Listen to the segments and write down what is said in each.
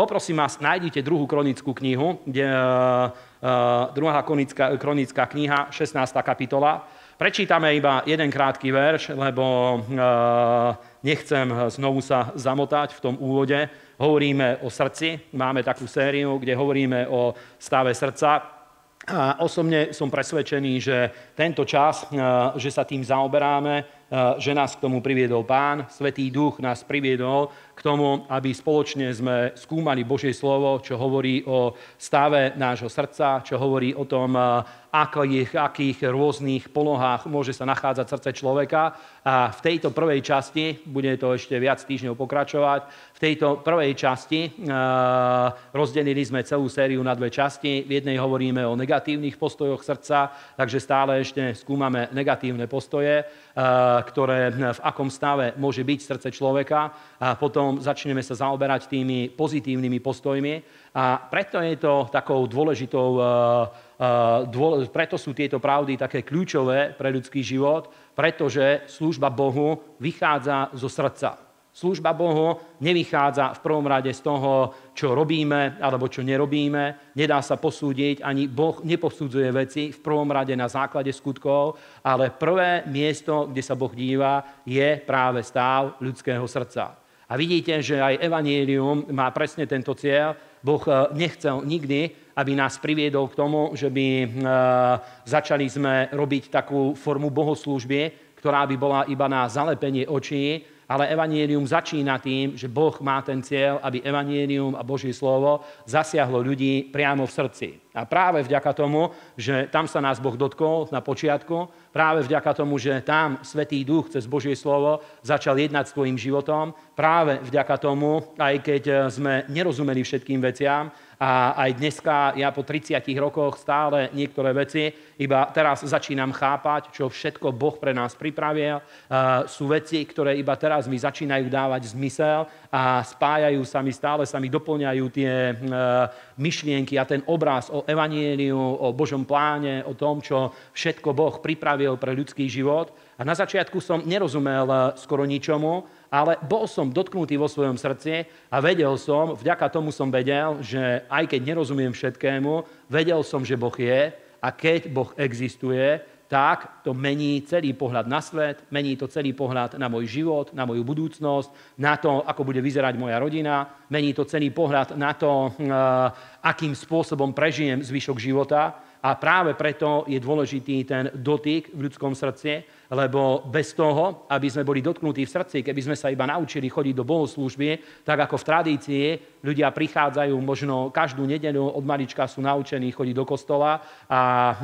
Poprosím vás, nájdite druhú kronickú knihu, kde, uh, druhá kronická, kronická kniha, 16. kapitola. Prečítame iba jeden krátky verš, lebo uh, nechcem znovu sa zamotať v tom úvode. Hovoríme o srdci, máme takú sériu, kde hovoríme o stave srdca. A osobne som presvedčený, že tento čas, že sa tým zaoberáme, že nás k tomu priviedol Pán, Svetý Duch nás priviedol k tomu, aby spoločne sme skúmali Božie slovo, čo hovorí o stave nášho srdca, čo hovorí o tom, akých, akých rôznych polohách môže sa nachádzať srdce človeka. A v tejto prvej časti, bude to ešte viac týždňov pokračovať, v tejto prvej časti rozdelili sme celú sériu na dve časti. V jednej hovoríme o negatívnych postojoch srdca, takže stále ešte skúmame negatívne postoje, ktoré v akom stave môže byť srdce človeka. A potom potom začneme sa zaoberať tými pozitívnymi postojmi. A preto je to takou dôležitou, e, e, preto sú tieto pravdy také kľúčové pre ľudský život, pretože služba Bohu vychádza zo srdca. Služba Bohu nevychádza v prvom rade z toho, čo robíme alebo čo nerobíme. Nedá sa posúdiť, ani Boh neposudzuje veci v prvom rade na základe skutkov, ale prvé miesto, kde sa Boh díva, je práve stav ľudského srdca. A vidíte, že aj Evangelium má presne tento cieľ. Boh eh, nechcel nikdy, aby nás priviedol k tomu, že by eh, začali sme robiť takú formu bohoslúžby, ktorá by bola iba na zalepenie očí, ale Evangelium začína tým, že Boh má ten cieľ, aby Evangelium a Božie slovo zasiahlo ľudí priamo v srdci. A práve vďaka tomu, že tam sa nás Boh dotkol na počiatku, práve vďaka tomu, že tam Svetý Duch cez Božie slovo začal jednať s tvojim životom, práve vďaka tomu, aj keď eh, sme nerozumeli všetkým veciam, a aj dneska ja po 30 rokoch stále niektoré veci, iba teraz začínam chápať, čo všetko Boh pre nás pripravil. Sú veci, ktoré iba teraz mi začínajú dávať zmysel a spájajú sa mi, stále sa mi doplňajú tie e, myšlienky a ten obraz o evanieliu, o Božom pláne, o tom, čo všetko Boh pripravil pre ľudský život. A na začiatku som nerozumel e, skoro ničomu, ale bol som dotknutý vo svojom srdci a vedel som, vďaka tomu som vedel, že aj keď nerozumiem všetkému, vedel som, že Boh je a keď Boh existuje, tak to mení celý pohľad na svet, mení to celý pohľad na môj život, na moju budúcnosť, na to, ako bude vyzerať moja rodina, mení to celý pohľad na to, eh, akým spôsobom prežijem zvyšok života. A práve preto je dôležitý ten dotyk v ľudskom srdci, lebo bez toho, aby sme boli dotknutí v srdci, keby sme sa iba naučili chodiť do bohoslúžby, tak ako v tradícii ľudia prichádzajú možno každú nedeľu od malička sú naučení chodiť do kostola a e,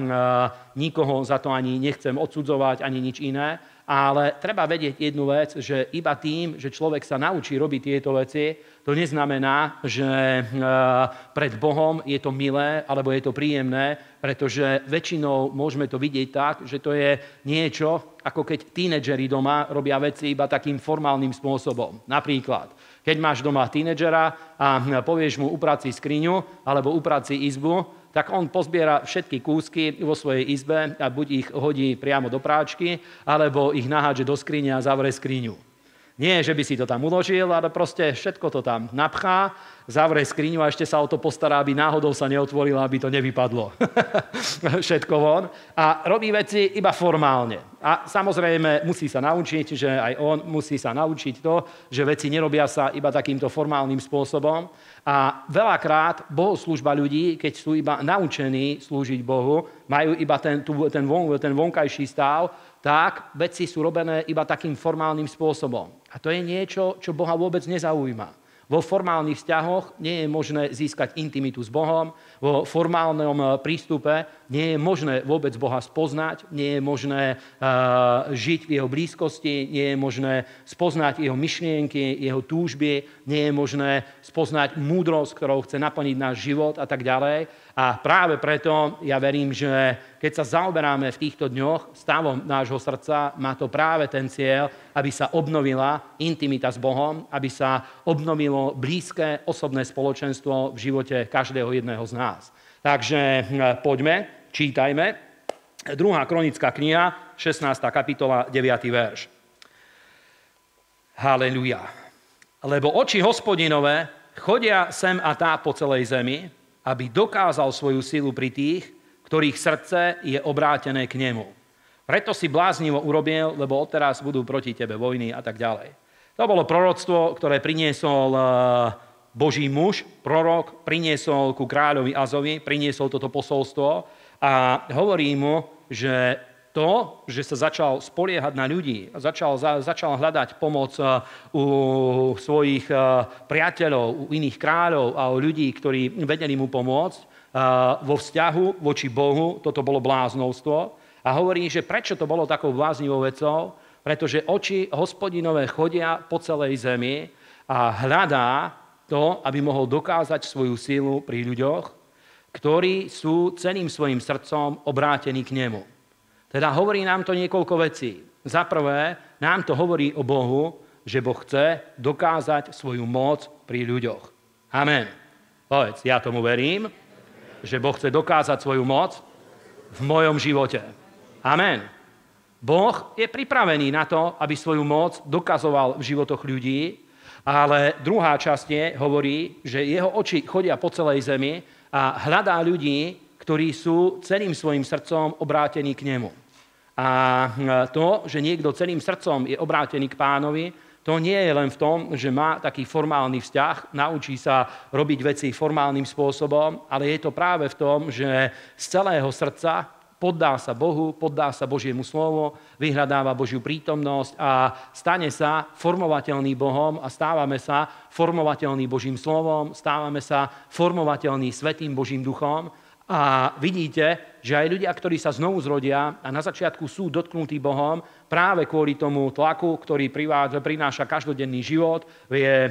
nikoho za to ani nechcem odsudzovať, ani nič iné, ale treba vedieť jednu vec, že iba tým, že človek sa naučí robiť tieto veci, to neznamená, že eh, pred Bohom je to milé alebo je to príjemné, pretože väčšinou môžeme to vidieť tak, že to je niečo, ako keď tínedžeri doma robia veci iba takým formálnym spôsobom. Napríklad, keď máš doma tínedžera a eh, povieš mu upraci skriňu alebo upraci izbu, tak on pozbiera všetky kúsky vo svojej izbe a buď ich hodí priamo do práčky, alebo ich naháže do skrine a zavre skriňu. Nie, že by si to tam uložil, ale proste všetko to tam napchá zavre skriňu a ešte sa o to postará, aby náhodou sa neotvorila, aby to nevypadlo. Všetko von. A robí veci iba formálne. A samozrejme musí sa naučiť, že aj on musí sa naučiť to, že veci nerobia sa iba takýmto formálnym spôsobom. A veľakrát bohoslužba ľudí, keď sú iba naučení slúžiť Bohu, majú iba ten, ten, von, ten vonkajší stav, tak veci sú robené iba takým formálnym spôsobom. A to je niečo, čo Boha vôbec nezaujíma. Vo formálnych vzťahoch nie je možné získať intimitu s Bohom, vo formálnom e, prístupe nie je možné vôbec Boha spoznať, nie je možné e, žiť v jeho blízkosti, nie je možné spoznať jeho myšlienky, jeho túžby, nie je možné spoznať múdrosť, ktorou chce naplniť náš život a tak ďalej. A práve preto ja verím, že keď sa zaoberáme v týchto dňoch stavom nášho srdca, má to práve ten cieľ, aby sa obnovila intimita s Bohom, aby sa obnovilo blízke osobné spoločenstvo v živote každého jedného z nás nás. Takže e, poďme, čítajme. druhá kronická kniha, 16. kapitola, 9. verš. Haleluja. Lebo oči hospodinové chodia sem a tá po celej zemi, aby dokázal svoju silu pri tých, ktorých srdce je obrátené k nemu. Preto si bláznivo urobil, lebo odteraz budú proti tebe vojny a tak ďalej. To bolo proroctvo, ktoré priniesol e, Boží muž, prorok, priniesol ku kráľovi Azovi, priniesol toto posolstvo a hovorí mu, že to, že sa začal spoliehať na ľudí, začal, za, začal hľadať pomoc eh, u svojich eh, priateľov, u iných kráľov a u ľudí, ktorí vedeli mu pomôcť eh, vo vzťahu voči Bohu, toto bolo bláznovstvo. A hovorí, že prečo to bolo takou bláznivou vecou? Pretože oči hospodinové chodia po celej zemi a hľadá to, aby mohol dokázať svoju sílu pri ľuďoch, ktorí sú ceným svojim srdcom obrátení k nemu. Teda hovorí nám to niekoľko vecí. Za prvé, nám to hovorí o Bohu, že Boh chce dokázať svoju moc pri ľuďoch. Amen. Povedz, ja tomu verím, že Boh chce dokázať svoju moc v mojom živote. Amen. Boh je pripravený na to, aby svoju moc dokazoval v životoch ľudí, ale druhá časť je, hovorí, že jeho oči chodia po celej zemi a hľadá ľudí, ktorí sú celým svojim srdcom obrátení k nemu. A hm, to, že niekto celým srdcom je obrátený k pánovi, to nie je len v tom, že má taký formálny vzťah, naučí sa robiť veci formálnym spôsobom, ale je to práve v tom, že z celého srdca poddá sa Bohu, poddá sa Božiemu slovo, vyhľadáva Božiu prítomnosť a stane sa formovateľný Bohom a stávame sa formovateľný Božím slovom, stávame sa formovateľný Svetým Božím duchom a vidíte, že aj ľudia, ktorí sa znovu zrodia a na začiatku sú dotknutí Bohom, práve kvôli tomu tlaku, ktorý prináša každodenný život. Je, eh,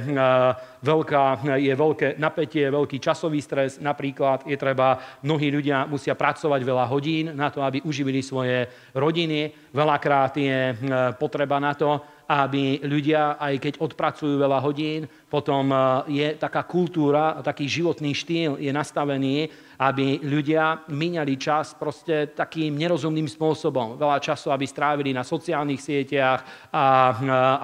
veľká, je veľké napätie, veľký časový stres. Napríklad je treba, mnohí ľudia musia pracovať veľa hodín na to, aby uživili svoje rodiny. Veľakrát je eh, potreba na to, aby ľudia, aj keď odpracujú veľa hodín, potom eh, je taká kultúra, taký životný štýl je nastavený, aby ľudia míňali čas proste takým nerozumným spôsobom. Veľa času, aby strávili na sociálnych sieťach a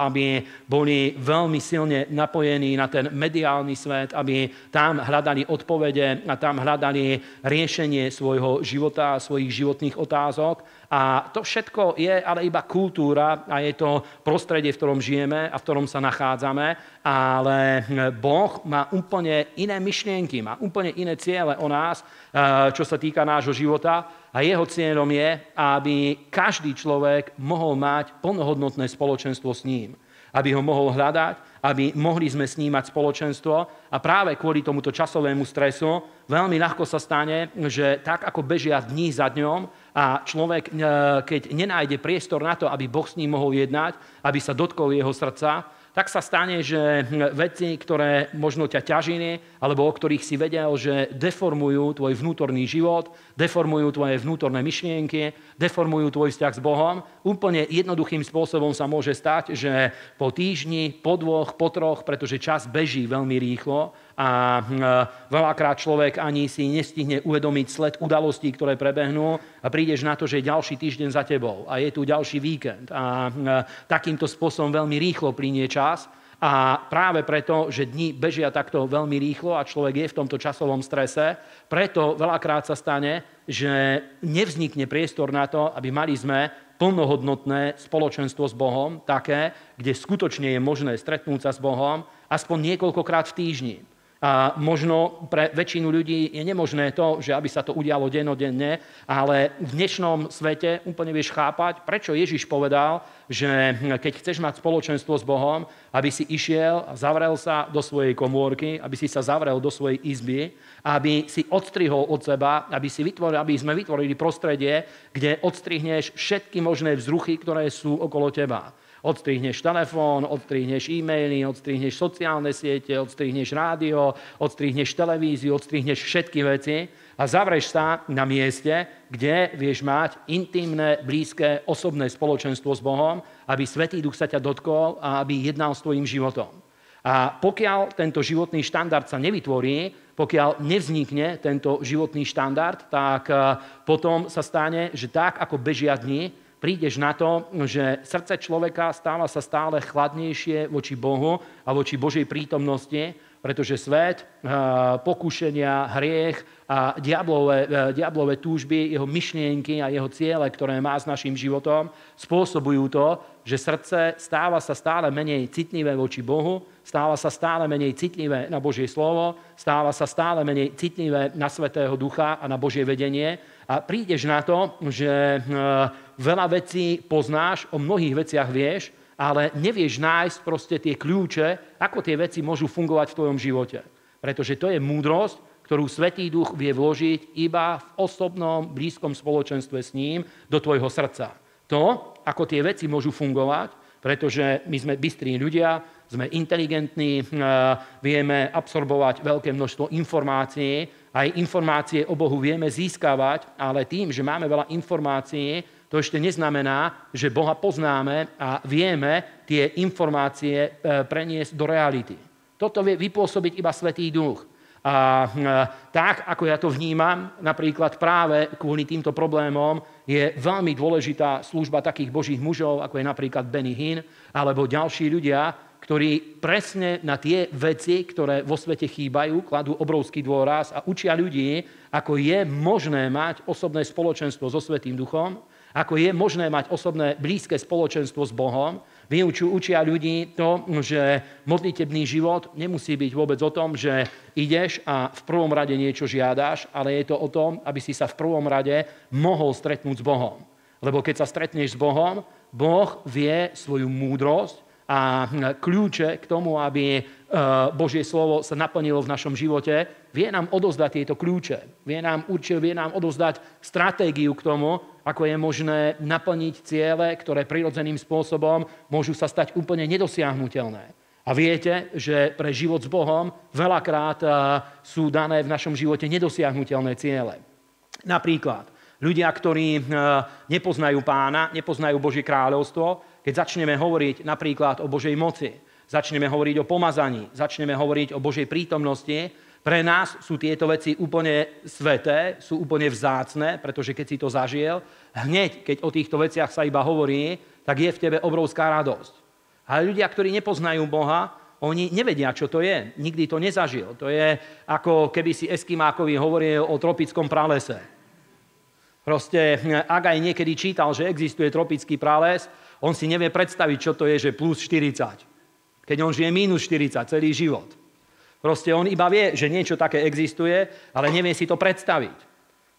aby boli veľmi silne napojení na ten mediálny svet, aby tam hľadali odpovede a tam hľadali riešenie svojho života a svojich životných otázok a to všetko je ale iba kultúra a je to prostredie, v ktorom žijeme a v ktorom sa nachádzame, ale hm, Boh má úplne iné myšlienky, má úplne iné ciele o nás, eh, čo sa týka nášho života a jeho cieľom je, aby každý človek mohol mať plnohodnotné spoločenstvo s ním. Aby ho mohol hľadať, aby mohli sme snímať spoločenstvo a práve kvôli tomuto časovému stresu veľmi ľahko sa stane, že tak ako bežia dní za dňom, a človek, e, keď nenájde priestor na to, aby Boh s ním mohol jednať, aby sa dotkol jeho srdca, tak sa stane, že hm, veci, ktoré možno ťa ťažili, alebo o ktorých si vedel, že deformujú tvoj vnútorný život, deformujú tvoje vnútorné myšlienky, deformujú tvoj vzťah s Bohom, úplne jednoduchým spôsobom sa môže stať, že po týždni, po dvoch, po troch, pretože čas beží veľmi rýchlo, a hm, veľakrát človek ani si nestihne uvedomiť sled udalostí, ktoré prebehnú a prídeš na to, že je ďalší týždeň za tebou a je tu ďalší víkend a hm, takýmto spôsobom veľmi rýchlo plinie čas a práve preto, že dni bežia takto veľmi rýchlo a človek je v tomto časovom strese, preto veľakrát sa stane, že nevznikne priestor na to, aby mali sme plnohodnotné spoločenstvo s Bohom, také, kde skutočne je možné stretnúť sa s Bohom aspoň niekoľkokrát v týždni. A možno pre väčšinu ľudí je nemožné to, že aby sa to udialo denodenne, ale v dnešnom svete úplne vieš chápať, prečo Ježiš povedal, že keď chceš mať spoločenstvo s Bohom, aby si išiel a zavrel sa do svojej komórky, aby si sa zavrel do svojej izby, aby si odstrihol od seba, aby, si vytvoril, aby sme vytvorili prostredie, kde odstrihneš všetky možné vzruchy, ktoré sú okolo teba Odstrihneš telefón, odstrihneš e-maily, odstrihneš sociálne siete, odstrihneš rádio, odstrihneš televíziu, odstrihneš všetky veci a zavreš sa na mieste, kde vieš mať intimné, blízke, osobné spoločenstvo s Bohom, aby Svetý Duch sa ťa dotkol a aby jednal s tvojim životom. A pokiaľ tento životný štandard sa nevytvorí, pokiaľ nevznikne tento životný štandard, tak eh, potom sa stane, že tak, ako bežia dni, prídeš na to, že srdce človeka stáva sa stále chladnejšie voči Bohu a voči Božej prítomnosti, pretože svet, eh, pokušenia, hriech a diablové, eh, diablové túžby, jeho myšlienky a jeho ciele, ktoré má s našim životom, spôsobujú to, že srdce stáva sa stále menej citlivé voči Bohu, stáva sa stále menej citlivé na Božie slovo, stáva sa stále menej citlivé na Svetého Ducha a na Božie vedenie. A prídeš na to, že eh, veľa vecí poznáš, o mnohých veciach vieš, ale nevieš nájsť proste tie kľúče, ako tie veci môžu fungovať v tvojom živote. Pretože to je múdrosť, ktorú Svetý Duch vie vložiť iba v osobnom, blízkom spoločenstve s ním do tvojho srdca. To, ako tie veci môžu fungovať, pretože my sme bystrí ľudia, sme inteligentní, eh, vieme absorbovať veľké množstvo informácií, aj informácie o Bohu vieme získavať, ale tým, že máme veľa informácií, to ešte neznamená, že Boha poznáme a vieme tie informácie e, preniesť do reality. Toto vie vypôsobiť iba Svetý Duch. A e, tak, ako ja to vnímam, napríklad práve kvôli týmto problémom je veľmi dôležitá služba takých božích mužov, ako je napríklad Benny Hinn, alebo ďalší ľudia, ktorí presne na tie veci, ktoré vo svete chýbajú, kladú obrovský dôraz a učia ľudí, ako je možné mať osobné spoločenstvo so Svetým Duchom, ako je možné mať osobné blízke spoločenstvo s Bohom, Vyučujú, učia ľudí to, že modlitebný život nemusí byť vôbec o tom, že ideš a v prvom rade niečo žiadaš, ale je to o tom, aby si sa v prvom rade mohol stretnúť s Bohom. Lebo keď sa stretneš s Bohom, Boh vie svoju múdrosť a kľúče k tomu, aby Eh, Božie slovo sa naplnilo v našom živote, vie nám odozdať tieto kľúče. Vie nám určil, vie nám odozdať stratégiu k tomu, ako je možné naplniť ciele, ktoré prirodzeným spôsobom môžu sa stať úplne nedosiahnutelné. A viete, že pre život s Bohom veľakrát eh, sú dané v našom živote nedosiahnutelné ciele. Napríklad, ľudia, ktorí eh, nepoznajú pána, nepoznajú Božie kráľovstvo, keď začneme hovoriť napríklad o Božej moci, Začneme hovoriť o pomazaní, začneme hovoriť o Božej prítomnosti. Pre nás sú tieto veci úplne sveté, sú úplne vzácne, pretože keď si to zažil, hneď, keď o týchto veciach sa iba hovorí, tak je v tebe obrovská radosť. Ale ľudia, ktorí nepoznajú Boha, oni nevedia, čo to je. Nikdy to nezažil. To je ako keby si Eskimákovi hovoril o tropickom pralese. Proste, hm, ak aj niekedy čítal, že existuje tropický prales, on si nevie predstaviť, čo to je, že plus 40. Keď on žije minus 40 celý život. Proste on iba vie, že niečo také existuje, ale nevie si to predstaviť.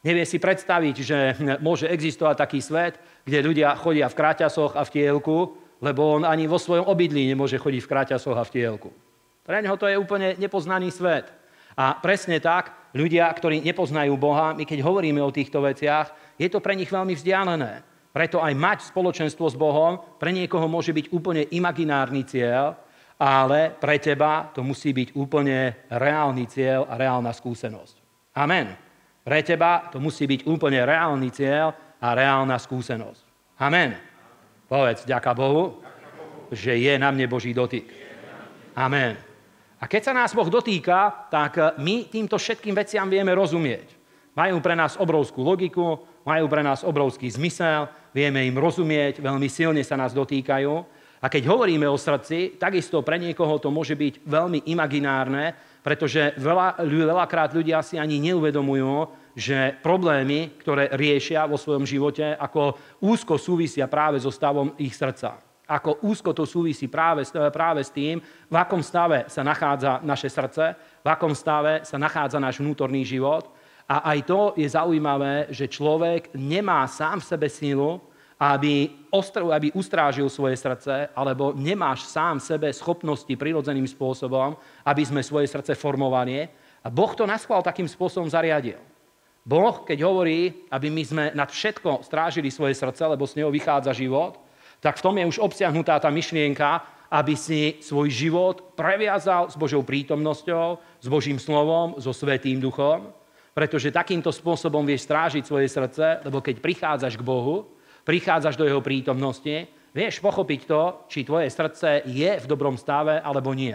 Nevie si predstaviť, že môže existovať taký svet, kde ľudia chodia v kráťasoch a v tielku, lebo on ani vo svojom obydlí nemôže chodiť v kráťasoch a v tielku. Pre neho to je úplne nepoznaný svet. A presne tak, ľudia, ktorí nepoznajú Boha, my keď hovoríme o týchto veciach, je to pre nich veľmi vzdialené. Preto aj mať spoločenstvo s Bohom pre niekoho môže byť úplne imaginárny cieľ, ale pre teba to musí byť úplne reálny cieľ a reálna skúsenosť. Amen. Pre teba to musí byť úplne reálny cieľ a reálna skúsenosť. Amen. Povedz, ďaká Bohu, že je na mne Boží dotyk. Amen. A keď sa nás Boh dotýka, tak my týmto všetkým veciam vieme rozumieť. Majú pre nás obrovskú logiku, majú pre nás obrovský zmysel, vieme im rozumieť, veľmi silne sa nás dotýkajú. A keď hovoríme o srdci, takisto pre niekoho to môže byť veľmi imaginárne, pretože veľa, veľakrát ľudia si ani neuvedomujú, že problémy, ktoré riešia vo svojom živote, ako úzko súvisia práve so stavom ich srdca. Ako úzko to súvisí práve, práve s tým, v akom stave sa nachádza naše srdce, v akom stave sa nachádza náš vnútorný život. A aj to je zaujímavé, že človek nemá sám v sebe sílu, aby, ostr- aby ustrážil svoje srdce, alebo nemáš sám sebe schopnosti prirodzeným spôsobom, aby sme svoje srdce formovali. A Boh to naschval takým spôsobom zariadil. Boh, keď hovorí, aby my sme nad všetko strážili svoje srdce, lebo z neho vychádza život, tak v tom je už obsiahnutá tá myšlienka, aby si svoj život previazal s Božou prítomnosťou, s Božím slovom, so Svetým duchom, pretože takýmto spôsobom vieš strážiť svoje srdce, lebo keď prichádzaš k Bohu, prichádzaš do jeho prítomnosti, vieš pochopiť to, či tvoje srdce je v dobrom stave alebo nie.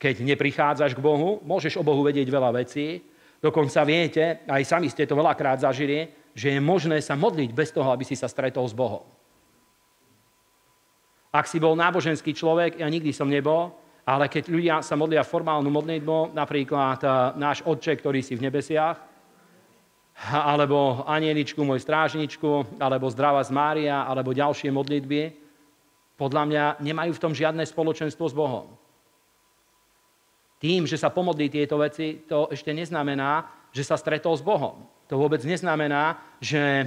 Keď neprichádzaš k Bohu, môžeš o Bohu vedieť veľa vecí, dokonca viete, aj sami ste to veľakrát zažili, že je možné sa modliť bez toho, aby si sa stretol s Bohom. Ak si bol náboženský človek, ja nikdy som nebol, ale keď ľudia sa modlia formálnu modlitbu, napríklad eh, náš Otče, ktorý si v nebesiach, alebo Anieličku, môj strážničku, alebo Zdravá z Mária, alebo ďalšie modlitby, podľa mňa nemajú v tom žiadne spoločenstvo s Bohom. Tým, že sa pomodlí tieto veci, to ešte neznamená, že sa stretol s Bohom. To vôbec neznamená, že e,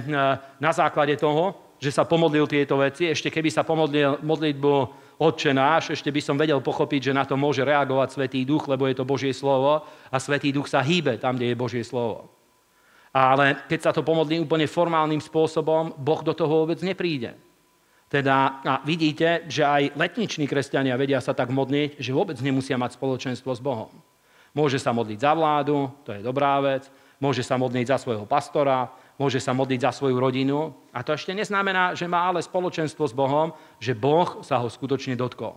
na základe toho, že sa pomodlil tieto veci, ešte keby sa pomodlil modlitbu Otče náš, ešte by som vedel pochopiť, že na to môže reagovať Svetý Duch, lebo je to Božie slovo a Svetý Duch sa hýbe tam, kde je Božie slovo. Ale keď sa to pomodlí úplne formálnym spôsobom, Boh do toho vôbec nepríde. Teda a vidíte, že aj letniční kresťania vedia sa tak modliť, že vôbec nemusia mať spoločenstvo s Bohom. Môže sa modliť za vládu, to je dobrá vec, môže sa modliť za svojho pastora, môže sa modliť za svoju rodinu. A to ešte neznamená, že má ale spoločenstvo s Bohom, že Boh sa ho skutočne dotkol.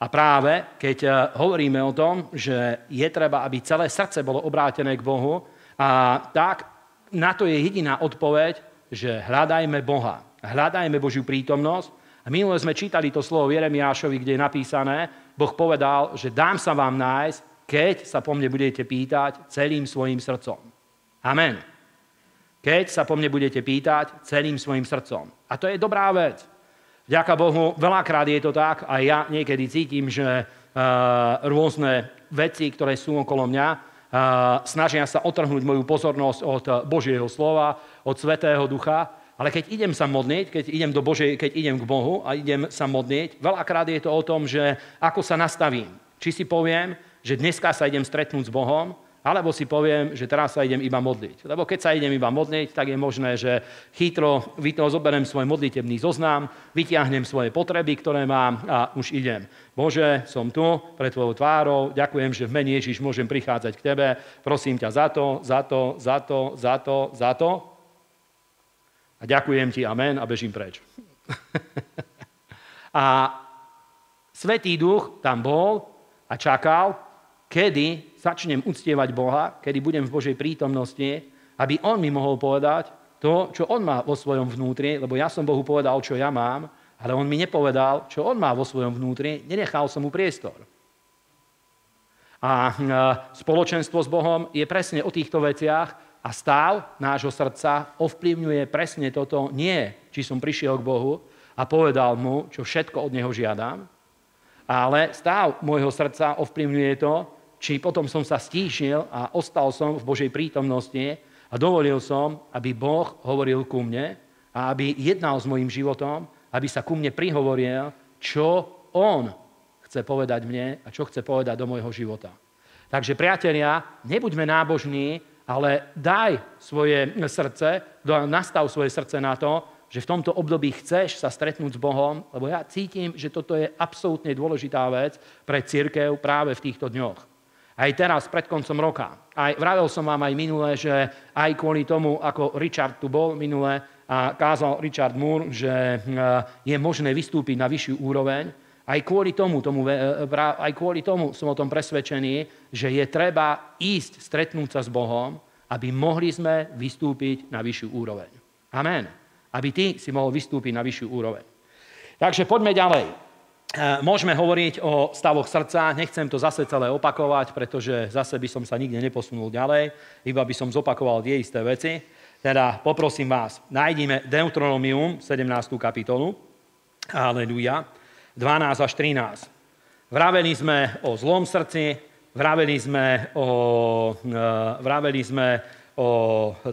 A práve keď eh, hovoríme o tom, že je treba, aby celé srdce bolo obrátené k Bohu, a tak na to je jediná odpoveď, že hľadajme Boha. Hľadajme Božiu prítomnosť. A minule sme čítali to slovo Jeremiášovi, kde je napísané, Boh povedal, že dám sa vám nájsť, keď sa po mne budete pýtať celým svojim srdcom. Amen. Keď sa po mne budete pýtať celým svojim srdcom. A to je dobrá vec. Ďaká Bohu, veľakrát je to tak a ja niekedy cítim, že eh, rôzne veci, ktoré sú okolo mňa, snažia sa otrhnúť moju pozornosť od eh, Božieho slova, od Svetého Ducha. Ale keď idem sa modliť, keď idem, do Božej, keď idem k Bohu a idem sa modniť, veľakrát je to o tom, že ako sa nastavím. Či si poviem, že dneska sa idem stretnúť s Bohom, alebo si poviem, že teraz sa idem iba modliť. Lebo keď sa idem iba modliť, tak je možné, že chytro zoberiem svoj modlitebný zoznam, vytiahnem svoje potreby, ktoré mám a už idem. Bože, som tu pre Tvojou tvárou, ďakujem, že v mene Ježiš môžem prichádzať k Tebe, prosím ťa za to, za to, za to, za to, za to. A ďakujem Ti, amen, a bežím preč. a Svetý duch tam bol a čakal, kedy začnem uctievať Boha, kedy budem v Božej prítomnosti, aby On mi mohol povedať to, čo On má vo svojom vnútri, lebo ja som Bohu povedal, čo ja mám, ale On mi nepovedal, čo On má vo svojom vnútri, nenechal som mu priestor. A spoločenstvo s Bohom je presne o týchto veciach a stav nášho srdca ovplyvňuje presne toto, nie či som prišiel k Bohu a povedal mu, čo všetko od Neho žiadam, ale stav môjho srdca ovplyvňuje to, či potom som sa stíšil a ostal som v Božej prítomnosti a dovolil som, aby Boh hovoril ku mne a aby jednal s mojim životom, aby sa ku mne prihovoril, čo On chce povedať mne a čo chce povedať do môjho života. Takže priatelia, nebuďme nábožní, ale daj svoje srdce, nastav svoje srdce na to, že v tomto období chceš sa stretnúť s Bohom, lebo ja cítim, že toto je absolútne dôležitá vec pre církev práve v týchto dňoch aj teraz pred koncom roka. Aj, vravil som vám aj minule, že aj kvôli tomu, ako Richard tu bol minule a kázal Richard Moore, že eh, je možné vystúpiť na vyššiu úroveň, aj kvôli tomu, tomu, eh, aj kvôli tomu som o tom presvedčený, že je treba ísť stretnúť sa s Bohom, aby mohli sme vystúpiť na vyššiu úroveň. Amen. Aby ty si mohol vystúpiť na vyššiu úroveň. Takže poďme ďalej. E, môžeme hovoriť o stavoch srdca, nechcem to zase celé opakovať, pretože zase by som sa nikde neposunul ďalej, iba by som zopakoval tie isté veci. Teda poprosím vás, nájdime Deuteronomium, 17. kapitolu, aleluja, 12 až 13. Vraveli sme o zlom srdci, vraveli sme o, e, vraveli sme o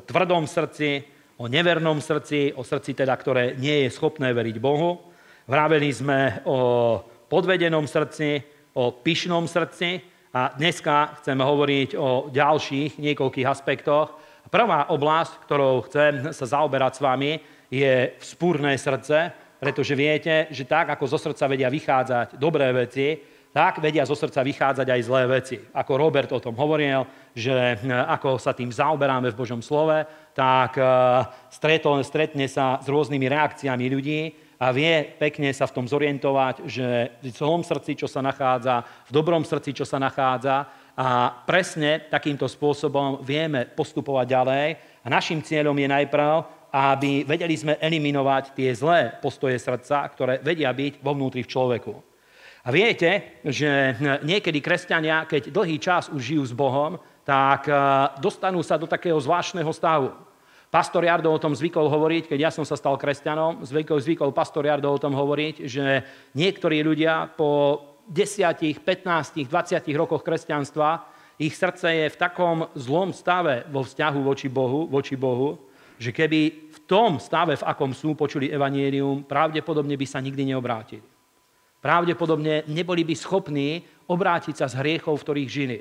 tvrdom srdci, o nevernom srdci, o srdci teda, ktoré nie je schopné veriť Bohu, Vraveli sme o podvedenom srdci, o pyšnom srdci a dneska chceme hovoriť o ďalších niekoľkých aspektoch. Prvá oblasť, ktorou chcem sa zaoberať s vami, je vzpúrne srdce, pretože viete, že tak, ako zo srdca vedia vychádzať dobré veci, tak vedia zo srdca vychádzať aj zlé veci. Ako Robert o tom hovoril, že e, ako sa tým zaoberáme v Božom slove, tak e, stretne sa s rôznymi reakciami ľudí a vie pekne sa v tom zorientovať, že v celom srdci, čo sa nachádza, v dobrom srdci, čo sa nachádza a presne takýmto spôsobom vieme postupovať ďalej a našim cieľom je najprv, aby vedeli sme eliminovať tie zlé postoje srdca, ktoré vedia byť vo vnútri v človeku. A viete, že niekedy kresťania, keď dlhý čas už žijú s Bohom, tak eh, dostanú sa do takého zvláštneho stavu Pastor Jardo o tom zvykol hovoriť, keď ja som sa stal kresťanom, zvykol, zvykol pastor Jardo o tom hovoriť, že niektorí ľudia po 10, 15, 20 rokoch kresťanstva, ich srdce je v takom zlom stave vo vzťahu voči Bohu, voči Bohu, že keby v tom stave, v akom sú, počuli evanierium, pravdepodobne by sa nikdy neobrátili. Pravdepodobne neboli by schopní obrátiť sa z hriechov, v ktorých žili.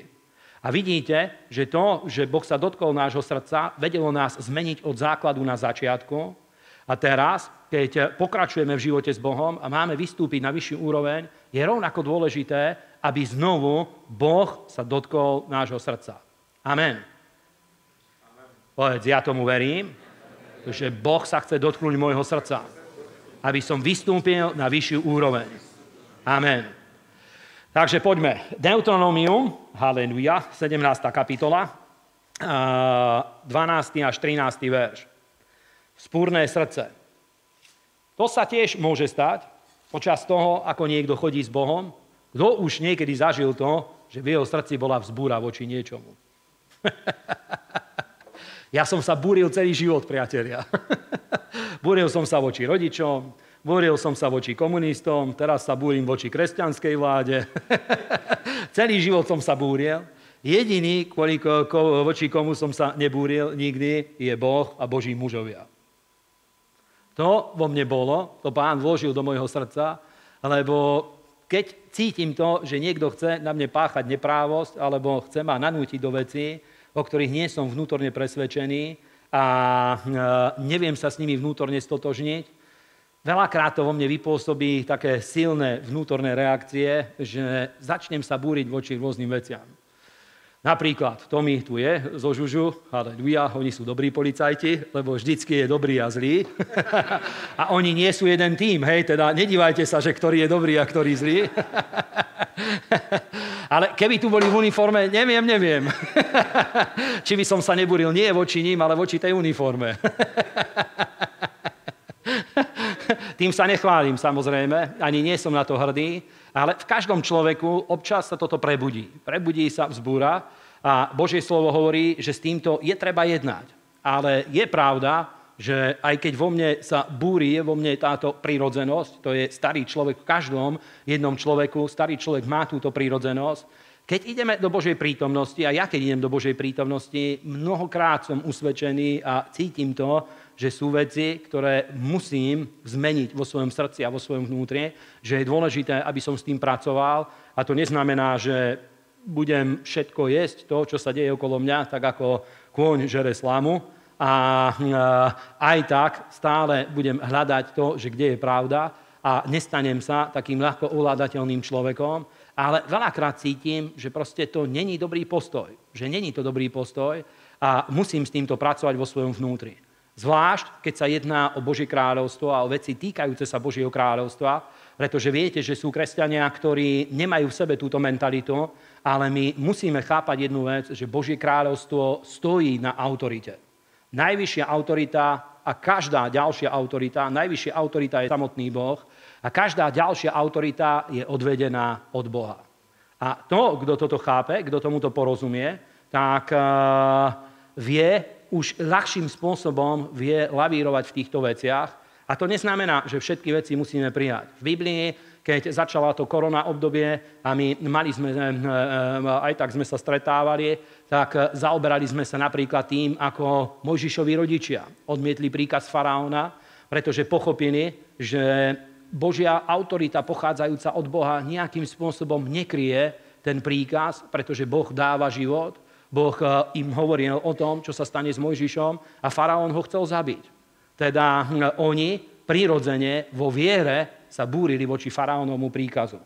A vidíte, že to, že Boh sa dotkol nášho srdca, vedelo nás zmeniť od základu na začiatku. A teraz, keď pokračujeme v živote s Bohom a máme vystúpiť na vyšší úroveň, je rovnako dôležité, aby znovu Boh sa dotkol nášho srdca. Amen. Amen. Povedz, ja tomu verím, že Boh sa chce dotknúť môjho srdca, aby som vystúpil na vyššiu úroveň. Amen. Takže poďme. Deuteronomium, haleluja, 17. kapitola, 12. až 13. verš. Spúrne srdce. To sa tiež môže stať počas toho, ako niekto chodí s Bohom. Kto už niekedy zažil to, že v jeho srdci bola vzbúra voči niečomu. ja som sa búril celý život, priatelia. búril som sa voči rodičom, Búril som sa voči komunistom, teraz sa búrim voči kresťanskej vláde. Celý život som sa búril. Jediný, kvôli ko, ko, voči komu som sa nebúril nikdy, je Boh a Boží mužovia. To vo mne bolo, to pán vložil do môjho srdca, lebo keď cítim to, že niekto chce na mne páchať neprávosť alebo chce ma nanútiť do veci, o ktorých nie som vnútorne presvedčený a e, neviem sa s nimi vnútorne stotožniť, Veľakrát to vo mne vypôsobí také silné vnútorné reakcie, že začnem sa búriť voči rôznym veciam. Napríklad, Tommy tu je zo Žužu, ľudia, oni sú dobrí policajti, lebo vždycky je dobrý a zlý. a oni nie sú jeden tým, hej, teda nedívajte sa, že ktorý je dobrý a ktorý zlý. Ale keby tu boli v uniforme, neviem, neviem. Či by som sa neburil nie voči ním, ale voči tej uniforme. Tým sa nechválim samozrejme, ani nie som na to hrdý, ale v každom človeku občas sa toto prebudí. Prebudí sa vzbúra a Božie slovo hovorí, že s týmto je treba jednať. Ale je pravda, že aj keď vo mne sa búri, je vo mne táto prírodzenosť, to je starý človek v každom jednom človeku, starý človek má túto prírodzenosť. Keď ideme do Božej prítomnosti, a ja keď idem do Božej prítomnosti, mnohokrát som usvedčený a cítim to, že sú veci, ktoré musím zmeniť vo svojom srdci a vo svojom vnútri, že je dôležité, aby som s tým pracoval a to neznamená, že budem všetko jesť, to, čo sa deje okolo mňa, tak ako kôň žere slámu a aj tak stále budem hľadať to, že kde je pravda a nestanem sa takým ľahko ovládateľným človekom, ale veľakrát cítim, že proste to není dobrý postoj. Že není to dobrý postoj a musím s týmto pracovať vo svojom vnútri. Zvlášť, keď sa jedná o Božie kráľovstvo a o veci týkajúce sa Božieho kráľovstva, pretože viete, že sú kresťania, ktorí nemajú v sebe túto mentalitu, ale my musíme chápať jednu vec, že Božie kráľovstvo stojí na autorite. Najvyššia autorita a každá ďalšia autorita, najvyššia autorita je samotný Boh a každá ďalšia autorita je odvedená od Boha. A to, kto toto chápe, kto tomuto porozumie, tak eh, vie, už ľahším spôsobom vie lavírovať v týchto veciach. A to neznamená, že všetky veci musíme prijať. V Biblii, keď začala to korona obdobie a my mali sme, e, e, aj tak sme sa stretávali, tak zaoberali sme sa napríklad tým, ako Mojžišovi rodičia odmietli príkaz faraóna, pretože pochopili, že Božia autorita pochádzajúca od Boha nejakým spôsobom nekrie ten príkaz, pretože Boh dáva život Boh eh, im hovoril o tom, čo sa stane s Mojžišom a faraón ho chcel zabiť. Teda hm, oni prirodzene vo viere sa búrili voči faraónovmu príkazu.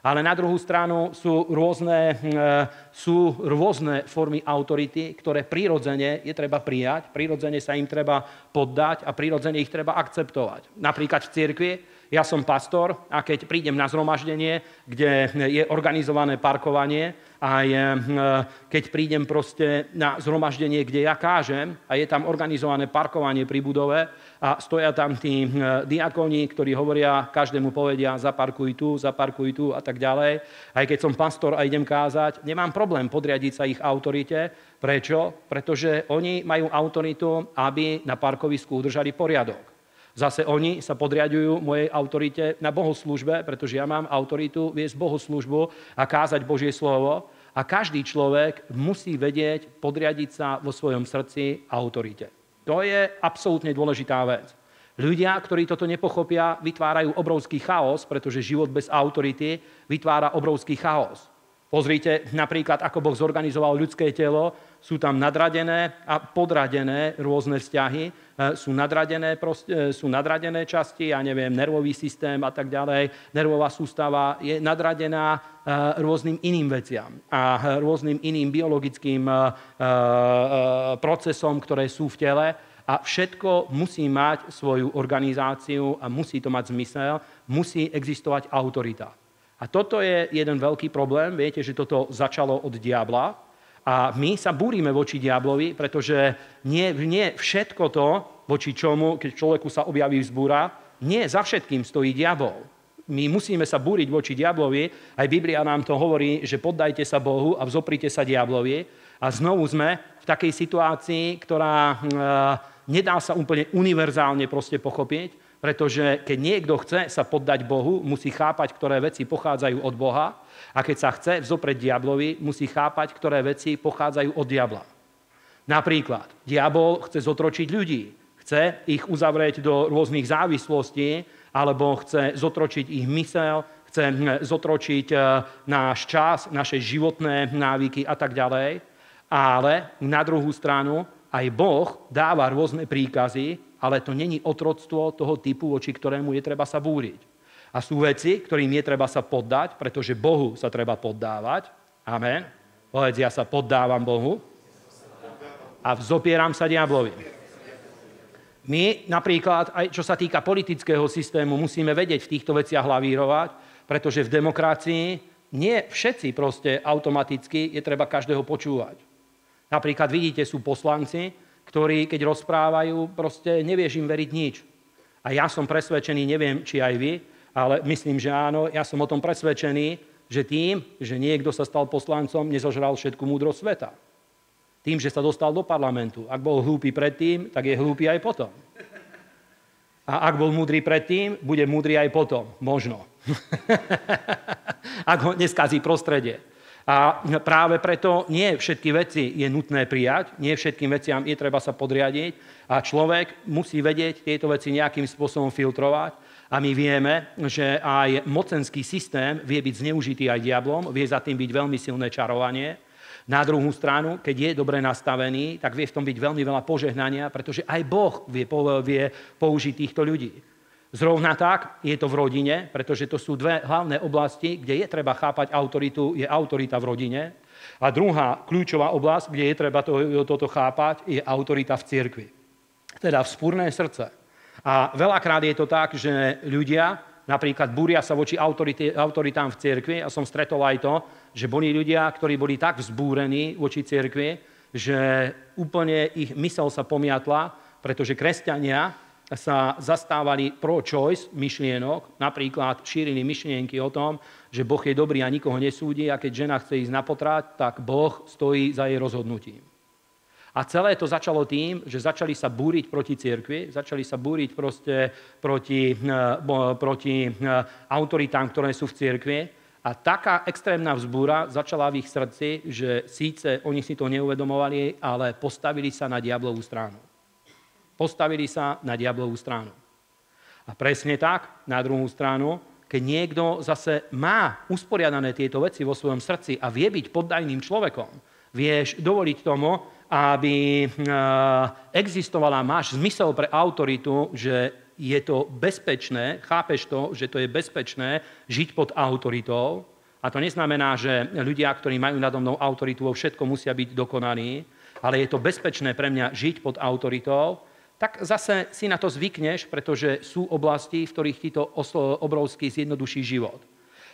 Ale na druhú stranu sú rôzne, hm, eh, sú rôzne formy autority, ktoré prirodzene je treba prijať, prirodzene sa im treba poddať a prirodzene ich treba akceptovať. Napríklad v cirkvi ja som pastor a keď prídem na zhromaždenie, kde je organizované parkovanie, A hm, keď prídem proste na zhromaždenie, kde ja kážem a je tam organizované parkovanie pri budove a stoja tam tí hm, diakoni, ktorí hovoria, každému povedia, zaparkuj tu, zaparkuj tu a tak ďalej. Aj keď som pastor a idem kázať, nemám problém podriadiť sa ich autorite. Prečo? Pretože oni majú autoritu, aby na parkovisku udržali poriadok. Zase oni sa podriadujú mojej autorite na bohoslužbe, pretože ja mám autoritu viesť bohoslužbu a kázať Božie slovo. A každý človek musí vedieť podriadiť sa vo svojom srdci autorite. To je absolútne dôležitá vec. Ľudia, ktorí toto nepochopia, vytvárajú obrovský chaos, pretože život bez autority vytvára obrovský chaos. Pozrite napríklad, ako Boh zorganizoval ľudské telo, sú tam nadradené a podradené rôzne vzťahy, Eh, sú nadradené, proste, eh, sú nadradené časti, ja neviem, nervový systém a tak ďalej. Nervová sústava je nadradená eh, rôznym iným veciam a rôznym iným biologickým procesom, ktoré sú v tele. A všetko musí mať svoju organizáciu a musí to mať zmysel, musí existovať autorita. A toto je jeden veľký problém. Viete, že toto začalo od diabla, a my sa búrime voči diablovi, pretože nie, nie všetko to, voči čomu, keď človeku sa objaví vzbúra, nie za všetkým stojí diabol. My musíme sa búriť voči diablovi, aj Biblia nám to hovorí, že poddajte sa Bohu a vzoprite sa diablovi. A znovu sme v takej situácii, ktorá e, nedá sa úplne univerzálne proste pochopiť, pretože keď niekto chce sa poddať Bohu, musí chápať, ktoré veci pochádzajú od Boha a keď sa chce vzopreť diablovi, musí chápať, ktoré veci pochádzajú od diabla. Napríklad, diabol chce zotročiť ľudí, chce ich uzavrieť do rôznych závislostí, alebo chce zotročiť ich mysel, chce hm, zotročiť e, náš čas, naše životné návyky a tak ďalej. Ale na druhú stranu aj Boh dáva rôzne príkazy, ale to není otroctvo toho typu, voči ktorému je treba sa búriť. A sú veci, ktorým je treba sa poddať, pretože Bohu sa treba poddávať. Amen. Povedz, ja sa poddávam Bohu a vzopieram sa diablovi. My napríklad, aj čo sa týka politického systému, musíme vedieť v týchto veciach lavírovať, pretože v demokracii nie všetci proste automaticky je treba každého počúvať. Napríklad vidíte, sú poslanci, ktorí keď rozprávajú, proste nevieš im veriť nič. A ja som presvedčený, neviem, či aj vy, ale myslím, že áno, ja som o tom presvedčený, že tým, že niekto sa stal poslancom, nezožral všetku múdrosť sveta. Tým, že sa dostal do parlamentu. Ak bol hlúpy predtým, tak je hlúpy aj potom. A ak bol múdry predtým, bude múdry aj potom. Možno. ak ho neskazí prostredie. A práve preto nie všetky veci je nutné prijať, nie všetkým veciam je treba sa podriadiť a človek musí vedieť tieto veci nejakým spôsobom filtrovať, a my vieme, že aj mocenský systém vie byť zneužitý aj diablom, vie za tým byť veľmi silné čarovanie. Na druhú stranu, keď je dobre nastavený, tak vie v tom byť veľmi veľa požehnania, pretože aj Boh vie, vie použiť týchto ľudí. Zrovna tak je to v rodine, pretože to sú dve hlavné oblasti, kde je treba chápať autoritu, je autorita v rodine. A druhá kľúčová oblasť, kde je treba to, toto chápať, je autorita v cirkvi. Teda vzpúrne srdce a veľakrát je to tak, že ľudia napríklad búria sa voči autority, autoritám v cirkvi a som stretol aj to, že boli ľudia, ktorí boli tak vzbúrení voči cirkvi, že úplne ich mysel sa pomiatla, pretože kresťania sa zastávali pro-choice myšlienok, napríklad šírili myšlienky o tom, že Boh je dobrý a nikoho nesúdi a keď žena chce ísť na potrat, tak Boh stojí za jej rozhodnutím. A celé to začalo tým, že začali sa búriť proti cirkvi, začali sa búriť proste proti, eh, proti eh, autoritám, ktoré sú v cirkvi. A taká extrémna vzbúra začala v ich srdci, že síce oni si to neuvedomovali, ale postavili sa na diablovú stranu. Postavili sa na diablovú stranu. A presne tak, na druhú stranu, keď niekto zase má usporiadané tieto veci vo svojom srdci a vie byť poddajným človekom, vieš dovoliť tomu, aby e, existovala, máš zmysel pre autoritu, že je to bezpečné, chápeš to, že to je bezpečné žiť pod autoritou. A to neznamená, že ľudia, ktorí majú nado mnou autoritu, vo všetko musia byť dokonaní, ale je to bezpečné pre mňa žiť pod autoritou, tak zase si na to zvykneš, pretože sú oblasti, v ktorých ti to obrovský zjednoduší život.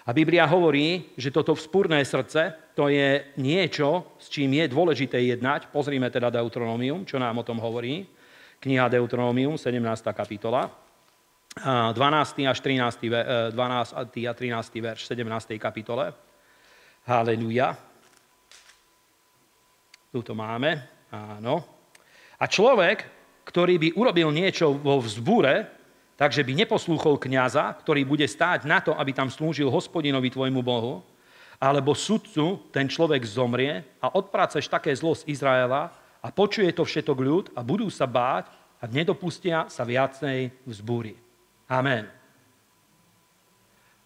A Biblia hovorí, že toto vzpúrne srdce, to je niečo, s čím je dôležité jednať. Pozrime teda Deuteronomium, čo nám o tom hovorí. Kniha Deuteronomium, 17. kapitola, 12. až 13. 12. E, a 13. verš 17. kapitole. Haleluja. Tu to máme, áno. A človek, ktorý by urobil niečo vo vzbure, takže by neposlúchol kniaza, ktorý bude stáť na to, aby tam slúžil hospodinovi tvojmu Bohu, alebo sudcu, ten človek zomrie a odpraceš také zlo z Izraela a počuje to všetok ľud a budú sa báť a nedopustia sa viacnej vzbúri. Amen.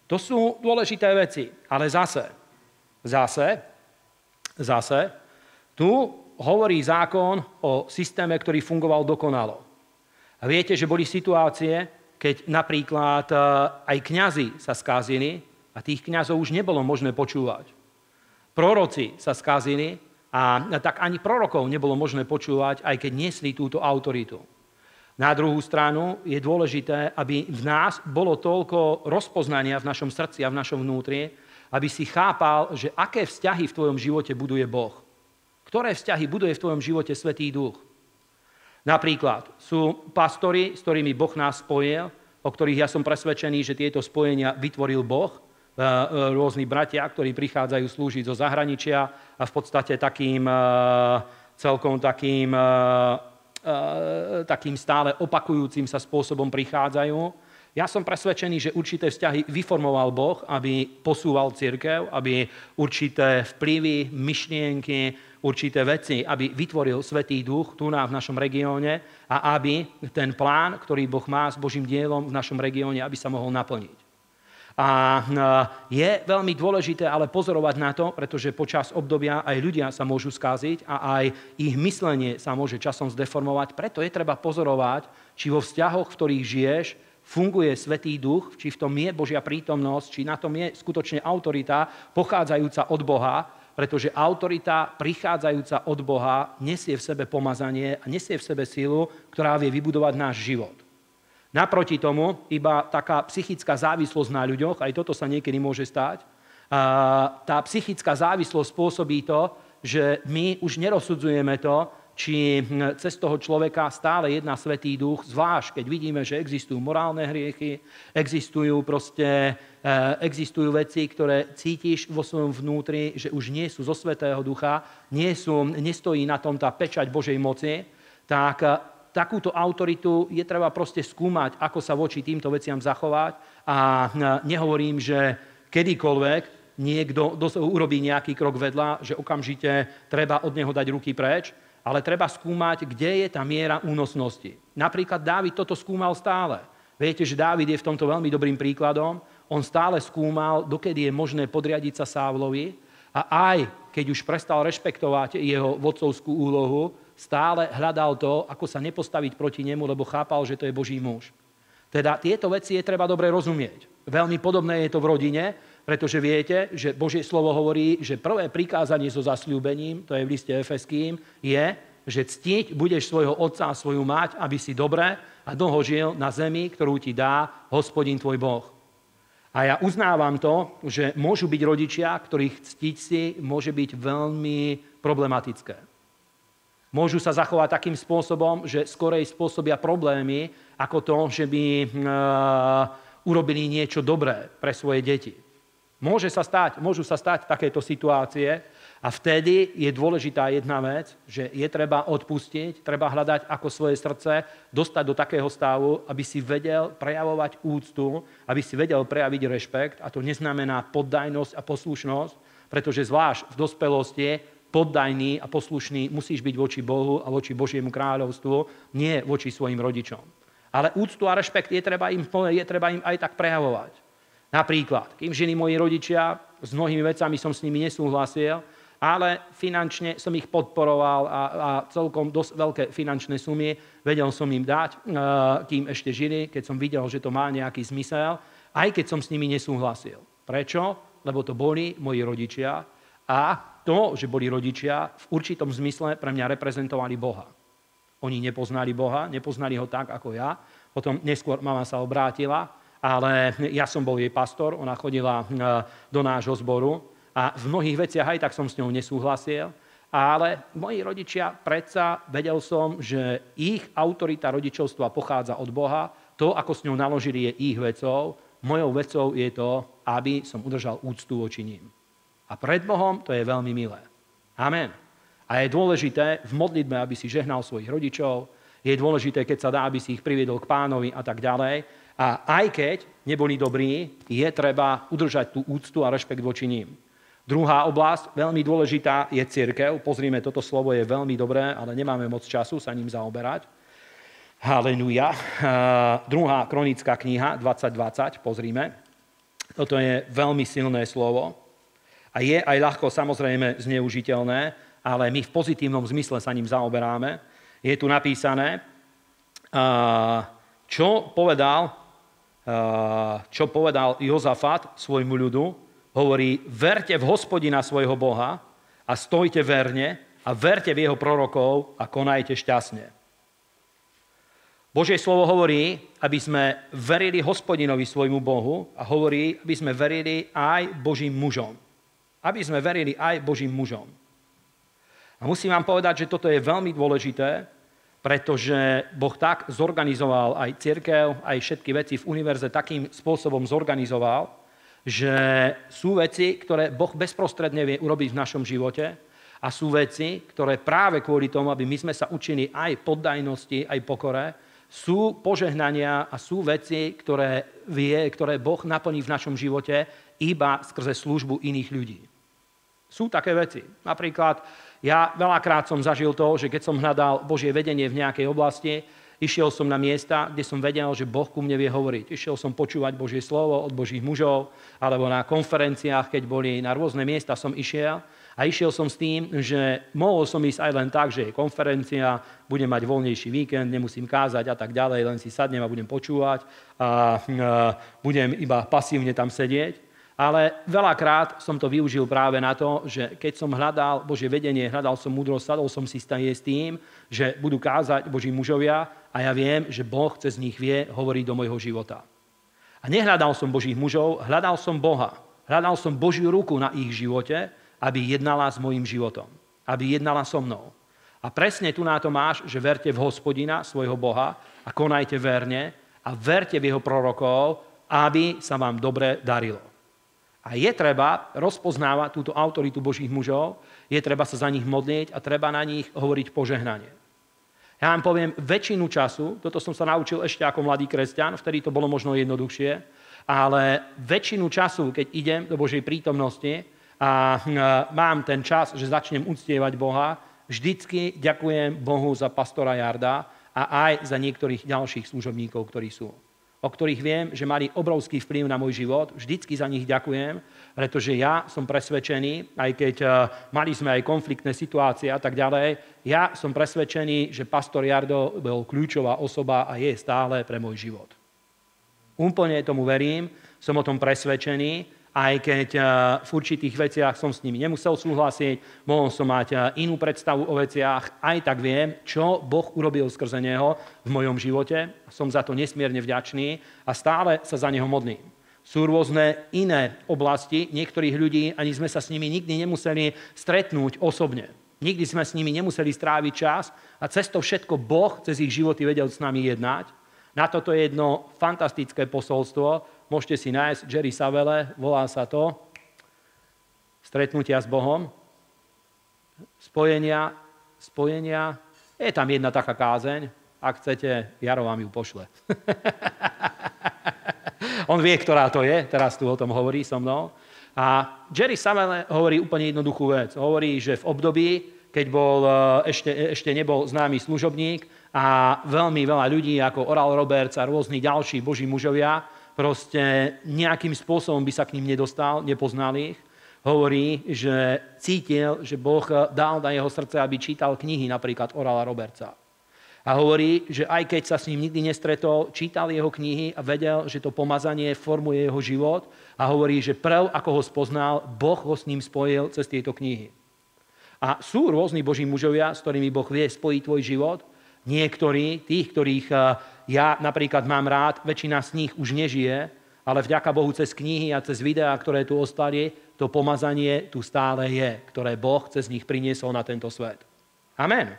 To sú dôležité veci, ale zase, zase, zase, tu hovorí zákon o systéme, ktorý fungoval dokonalo. A viete, že boli situácie, keď napríklad e, aj kňazi sa skázili a tých kňazov už nebolo možné počúvať. Proroci sa skázili a tak ani prorokov nebolo možné počúvať, aj keď nesli túto autoritu. Na druhú stranu je dôležité, aby v nás bolo toľko rozpoznania v našom srdci a v našom vnútri, aby si chápal, že aké vzťahy v tvojom živote buduje Boh. Ktoré vzťahy buduje v tvojom živote Svetý Duch. Napríklad sú pastory, s ktorými Boh nás spojil, o ktorých ja som presvedčený, že tieto spojenia vytvoril Boh, eh, eh, rôzni bratia, ktorí prichádzajú slúžiť zo zahraničia a v podstate takým eh, celkom takým, takým stále opakujúcim sa spôsobom prichádzajú. Ja som presvedčený, že určité vzťahy vyformoval Boh, aby posúval církev, aby určité vplyvy, myšlienky, určité veci, aby vytvoril Svetý duch tu na v našom regióne a aby ten plán, ktorý Boh má s Božím dielom v našom regióne, aby sa mohol naplniť. A e, je veľmi dôležité ale pozorovať na to, pretože počas obdobia aj ľudia sa môžu skaziť a aj ich myslenie sa môže časom zdeformovať. Preto je treba pozorovať, či vo vzťahoch, v ktorých žiješ, funguje Svetý duch, či v tom je Božia prítomnosť, či na tom je skutočne autorita pochádzajúca od Boha, pretože autorita prichádzajúca od Boha nesie v sebe pomazanie a nesie v sebe sílu, ktorá vie vybudovať náš život. Naproti tomu iba taká psychická závislosť na ľuďoch, aj toto sa niekedy môže stať, tá psychická závislosť spôsobí to, že my už nerozsudzujeme to, či hm, cez toho človeka stále jedná Svetý duch, zvlášť keď vidíme, že existujú morálne hriechy, existujú proste, e, existujú veci, ktoré cítiš vo svojom vnútri, že už nie sú zo Svetého ducha, nie sú, nestojí na tom tá pečať Božej moci, tak e, takúto autoritu je treba proste skúmať, ako sa voči týmto veciam zachovať a hm, nehovorím, že kedykoľvek niekto urobí nejaký krok vedľa, že okamžite treba od neho dať ruky preč, ale treba skúmať, kde je tá miera únosnosti. Napríklad Dávid toto skúmal stále. Viete, že Dávid je v tomto veľmi dobrým príkladom. On stále skúmal, dokedy je možné podriadiť sa Sávlovi a aj keď už prestal rešpektovať jeho vodcovskú úlohu, stále hľadal to, ako sa nepostaviť proti nemu, lebo chápal, že to je Boží muž. Teda tieto veci je treba dobre rozumieť. Veľmi podobné je to v rodine, pretože viete, že Božie slovo hovorí, že prvé prikázanie so zasľúbením, to je v liste Efeským, je, že ctiť budeš svojho otca a svoju mať, aby si dobre a dlho žil na zemi, ktorú ti dá hospodin tvoj Boh. A ja uznávam to, že môžu byť rodičia, ktorých ctiť si môže byť veľmi problematické. Môžu sa zachovať takým spôsobom, že skorej spôsobia problémy, ako to, že by e, urobili niečo dobré pre svoje deti. Môže sa stať, môžu sa stať takéto situácie a vtedy je dôležitá jedna vec, že je treba odpustiť, treba hľadať ako svoje srdce, dostať do takého stavu, aby si vedel prejavovať úctu, aby si vedel prejaviť rešpekt a to neznamená poddajnosť a poslušnosť, pretože zvlášť v dospelosti poddajný a poslušný musíš byť voči Bohu a voči Božiemu kráľovstvu, nie voči svojim rodičom. Ale úctu a rešpekt je treba im, je treba im aj tak prejavovať. Napríklad, kým žili moji rodičia, s mnohými vecami som s nimi nesúhlasil, ale finančne som ich podporoval a, a celkom dosť veľké finančné sumy vedel som im dať, e, kým ešte žili, keď som videl, že to má nejaký zmysel, aj keď som s nimi nesúhlasil. Prečo? Lebo to boli moji rodičia a to, že boli rodičia, v určitom zmysle pre mňa reprezentovali Boha. Oni nepoznali Boha, nepoznali ho tak ako ja. Potom neskôr mama sa obrátila ale ja som bol jej pastor, ona chodila e, do nášho zboru a v mnohých veciach aj tak som s ňou nesúhlasil, ale moji rodičia, predsa vedel som, že ich autorita rodičovstva pochádza od Boha, to, ako s ňou naložili, je ich vecou, mojou vecou je to, aby som udržal úctu voči ním. A pred Bohom to je veľmi milé. Amen. A je dôležité v modlitbe, aby si žehnal svojich rodičov, je dôležité, keď sa dá, aby si ich priviedol k pánovi a tak ďalej. A aj keď neboli dobrí, je treba udržať tú úctu a rešpekt voči ním. Druhá oblasť, veľmi dôležitá, je církev. Pozrime, toto slovo je veľmi dobré, ale nemáme moc času sa ním zaoberať. Haleluja. Druhá kronická kniha, 2020, pozrime. Toto je veľmi silné slovo. A je aj ľahko samozrejme zneužiteľné, ale my v pozitívnom zmysle sa ním zaoberáme. Je tu napísané, čo povedal Eh, čo povedal Jozafat svojmu ľudu. Hovorí, verte v hospodina svojho Boha a stojte verne a verte v jeho prorokov a konajte šťastne. Božie slovo hovorí, aby sme verili hospodinovi svojmu Bohu a hovorí, aby sme verili aj Božím mužom. Aby sme verili aj Božím mužom. A musím vám povedať, že toto je veľmi dôležité, pretože Boh tak zorganizoval aj církev, aj všetky veci v univerze takým spôsobom zorganizoval, že sú veci, ktoré Boh bezprostredne vie urobiť v našom živote a sú veci, ktoré práve kvôli tomu, aby my sme sa učili aj poddajnosti, aj pokore, sú požehnania a sú veci, ktoré vie, ktoré Boh naplní v našom živote iba skrze službu iných ľudí. Sú také veci. Napríklad ja veľakrát som zažil to, že keď som hľadal Božie vedenie v nejakej oblasti, išiel som na miesta, kde som vedel, že Boh ku mne vie hovoriť. Išiel som počúvať Božie slovo od Božích mužov, alebo na konferenciách, keď boli na rôzne miesta, som išiel a išiel som s tým, že mohol som ísť aj len tak, že je konferencia, budem mať voľnejší víkend, nemusím kázať a tak ďalej, len si sadnem a budem počúvať a, a budem iba pasívne tam sedieť. Ale veľakrát som to využil práve na to, že keď som hľadal Bože vedenie, hľadal som múdrosť, sadol som si s tým, že budú kázať Boží mužovia a ja viem, že Boh cez nich vie hovoriť do mojho života. A nehľadal som Božích mužov, hľadal som Boha. Hľadal som Božiu ruku na ich živote, aby jednala s mojim životom. Aby jednala so mnou. A presne tu na to máš, že verte v hospodina, svojho Boha, a konajte verne a verte v jeho prorokov, aby sa vám dobre darilo. A je treba rozpoznávať túto autoritu Božích mužov, je treba sa za nich modlieť a treba na nich hovoriť požehnanie. Ja vám poviem, väčšinu času, toto som sa naučil ešte ako mladý kresťan, vtedy to bolo možno jednoduchšie, ale väčšinu času, keď idem do Božej prítomnosti a mám ten čas, že začnem uctievať Boha, vždycky ďakujem Bohu za pastora Jarda a aj za niektorých ďalších služobníkov, ktorí sú o ktorých viem, že mali obrovský vplyv na môj život. Vždycky za nich ďakujem, pretože ja som presvedčený, aj keď e, mali sme aj konfliktné situácie a tak ďalej, ja som presvedčený, že pastor Jardo bol kľúčová osoba a je stále pre môj život. Úplne tomu verím, som o tom presvedčený aj keď e, v určitých veciach som s nimi nemusel súhlasiť, mohol som mať e, inú predstavu o veciach, aj tak viem, čo Boh urobil skrze neho v mojom živote. Som za to nesmierne vďačný a stále sa za neho modlím. Sú rôzne iné oblasti, niektorých ľudí ani sme sa s nimi nikdy nemuseli stretnúť osobne. Nikdy sme s nimi nemuseli stráviť čas a cez to všetko Boh cez ich životy vedel s nami jednať. Na toto je jedno fantastické posolstvo, môžete si nájsť Jerry Savele, volá sa to, stretnutia s Bohom, spojenia, spojenia, je tam jedna taká kázeň, ak chcete, Jaro vám ju pošle. On vie, ktorá to je, teraz tu o tom hovorí so mnou. A Jerry Savele hovorí úplne jednoduchú vec. Hovorí, že v období, keď bol, e, ešte, ešte nebol známy služobník a veľmi veľa ľudí ako Oral Roberts a rôzni ďalší boží mužovia proste nejakým spôsobom by sa k ním nedostal, nepoznal ich. Hovorí, že cítil, že Boh dal na jeho srdce, aby čítal knihy napríklad Orala Robertsa. A hovorí, že aj keď sa s ním nikdy nestretol, čítal jeho knihy a vedel, že to pomazanie formuje jeho život a hovorí, že prv, ako ho spoznal, Boh ho s ním spojil cez tieto knihy. A sú rôzni boží mužovia, s ktorými Boh vie spojiť tvoj život, Niektorí, tých, ktorých eh, ja napríklad mám rád, väčšina z nich už nežije, ale vďaka Bohu cez knihy a cez videá, ktoré tu ostali, to pomazanie tu stále je, ktoré Boh cez nich priniesol na tento svet. Amen.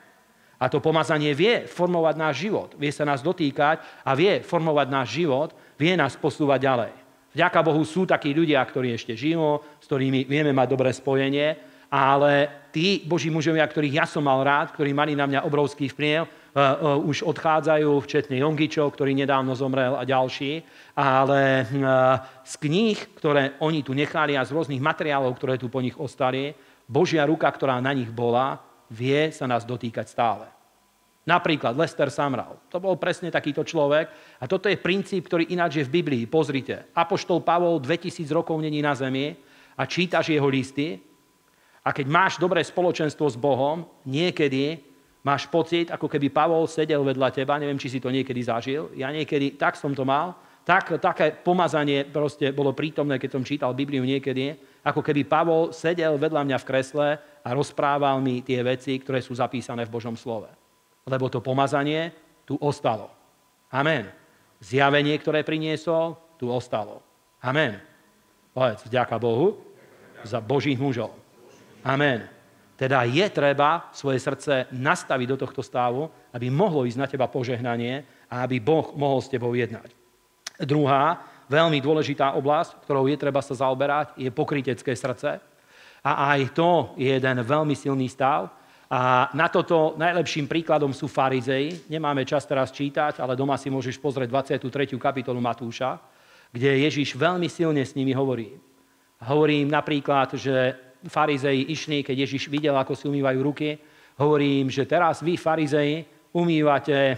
A to pomazanie vie formovať náš život, vie sa nás dotýkať a vie formovať náš život, vie nás posúvať ďalej. Vďaka Bohu sú takí ľudia, ktorí ešte žijú, s ktorými vieme mať dobré spojenie, ale tí Boží mužovia, ktorých ja som mal rád, ktorí mali na mňa obrovský vplyv, E, e, už odchádzajú, včetne Jongičov, ktorý nedávno zomrel a ďalší. Ale e, z kníh, ktoré oni tu nechali a z rôznych materiálov, ktoré tu po nich ostali, Božia ruka, ktorá na nich bola, vie sa nás dotýkať stále. Napríklad Lester Samral. To bol presne takýto človek. A toto je princíp, ktorý ináč je v Biblii. Pozrite, Apoštol Pavol 2000 rokov není na zemi a čítaš jeho listy a keď máš dobré spoločenstvo s Bohom, niekedy Máš pocit, ako keby Pavol sedel vedľa teba, neviem, či si to niekedy zažil. Ja niekedy, tak som to mal, tak, také pomazanie proste bolo prítomné, keď som čítal Bibliu niekedy, ako keby Pavol sedel vedľa mňa v kresle a rozprával mi tie veci, ktoré sú zapísané v Božom slove. Lebo to pomazanie tu ostalo. Amen. Zjavenie, ktoré priniesol, tu ostalo. Amen. Povedz, vďaka Bohu za Božích mužov. Amen. Teda je treba svoje srdce nastaviť do tohto stavu, aby mohlo ísť na teba požehnanie a aby Boh mohol s tebou jednať. Druhá, veľmi dôležitá oblasť, ktorou je treba sa zaoberať, je pokrytecké srdce. A aj to je jeden veľmi silný stav. A na toto najlepším príkladom sú farizei. Nemáme čas teraz čítať, ale doma si môžeš pozrieť 23. kapitolu Matúša, kde Ježiš veľmi silne s nimi hovorí. Hovorí napríklad, že farizei išli, keď Ježiš videl, ako si umývajú ruky. Hovorí im, že teraz vy, farizei, umývate eh,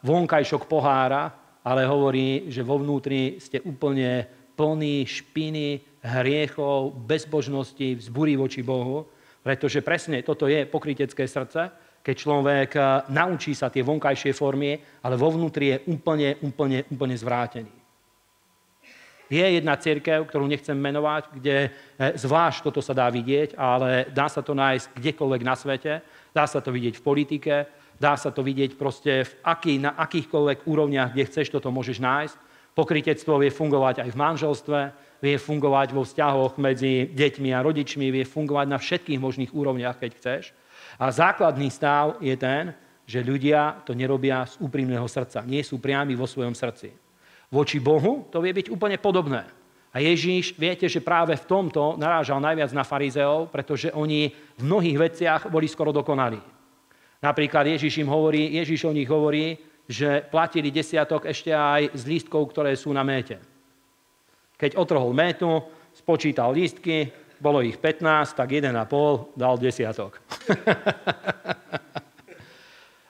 vonkajšok pohára, ale hovorí, že vo vnútri ste úplne plní špiny, hriechov, bezbožnosti, vzbúri voči Bohu. Pretože presne toto je pokrytecké srdce, keď človek eh, naučí sa tie vonkajšie formy, ale vo vnútri je úplne, úplne, úplne zvrátený. Je jedna církev, ktorú nechcem menovať, kde e, zvlášť toto sa dá vidieť, ale dá sa to nájsť kdekoľvek na svete, dá sa to vidieť v politike, dá sa to vidieť proste v aký, na akýchkoľvek úrovniach, kde chceš, toto môžeš nájsť. Pokrytectvo vie fungovať aj v manželstve, vie fungovať vo vzťahoch medzi deťmi a rodičmi, vie fungovať na všetkých možných úrovniach, keď chceš. A základný stav je ten, že ľudia to nerobia z úprimného srdca. Nie sú priami vo svojom srdci voči Bohu, to vie byť úplne podobné. A Ježíš, viete, že práve v tomto narážal najviac na farizeov, pretože oni v mnohých veciach boli skoro dokonalí. Napríklad Ježíš im hovorí, Ježíš o nich hovorí, že platili desiatok ešte aj z lístkov, ktoré sú na méte. Keď otrhol métu, spočítal lístky, bolo ich 15, tak 1,5 dal desiatok.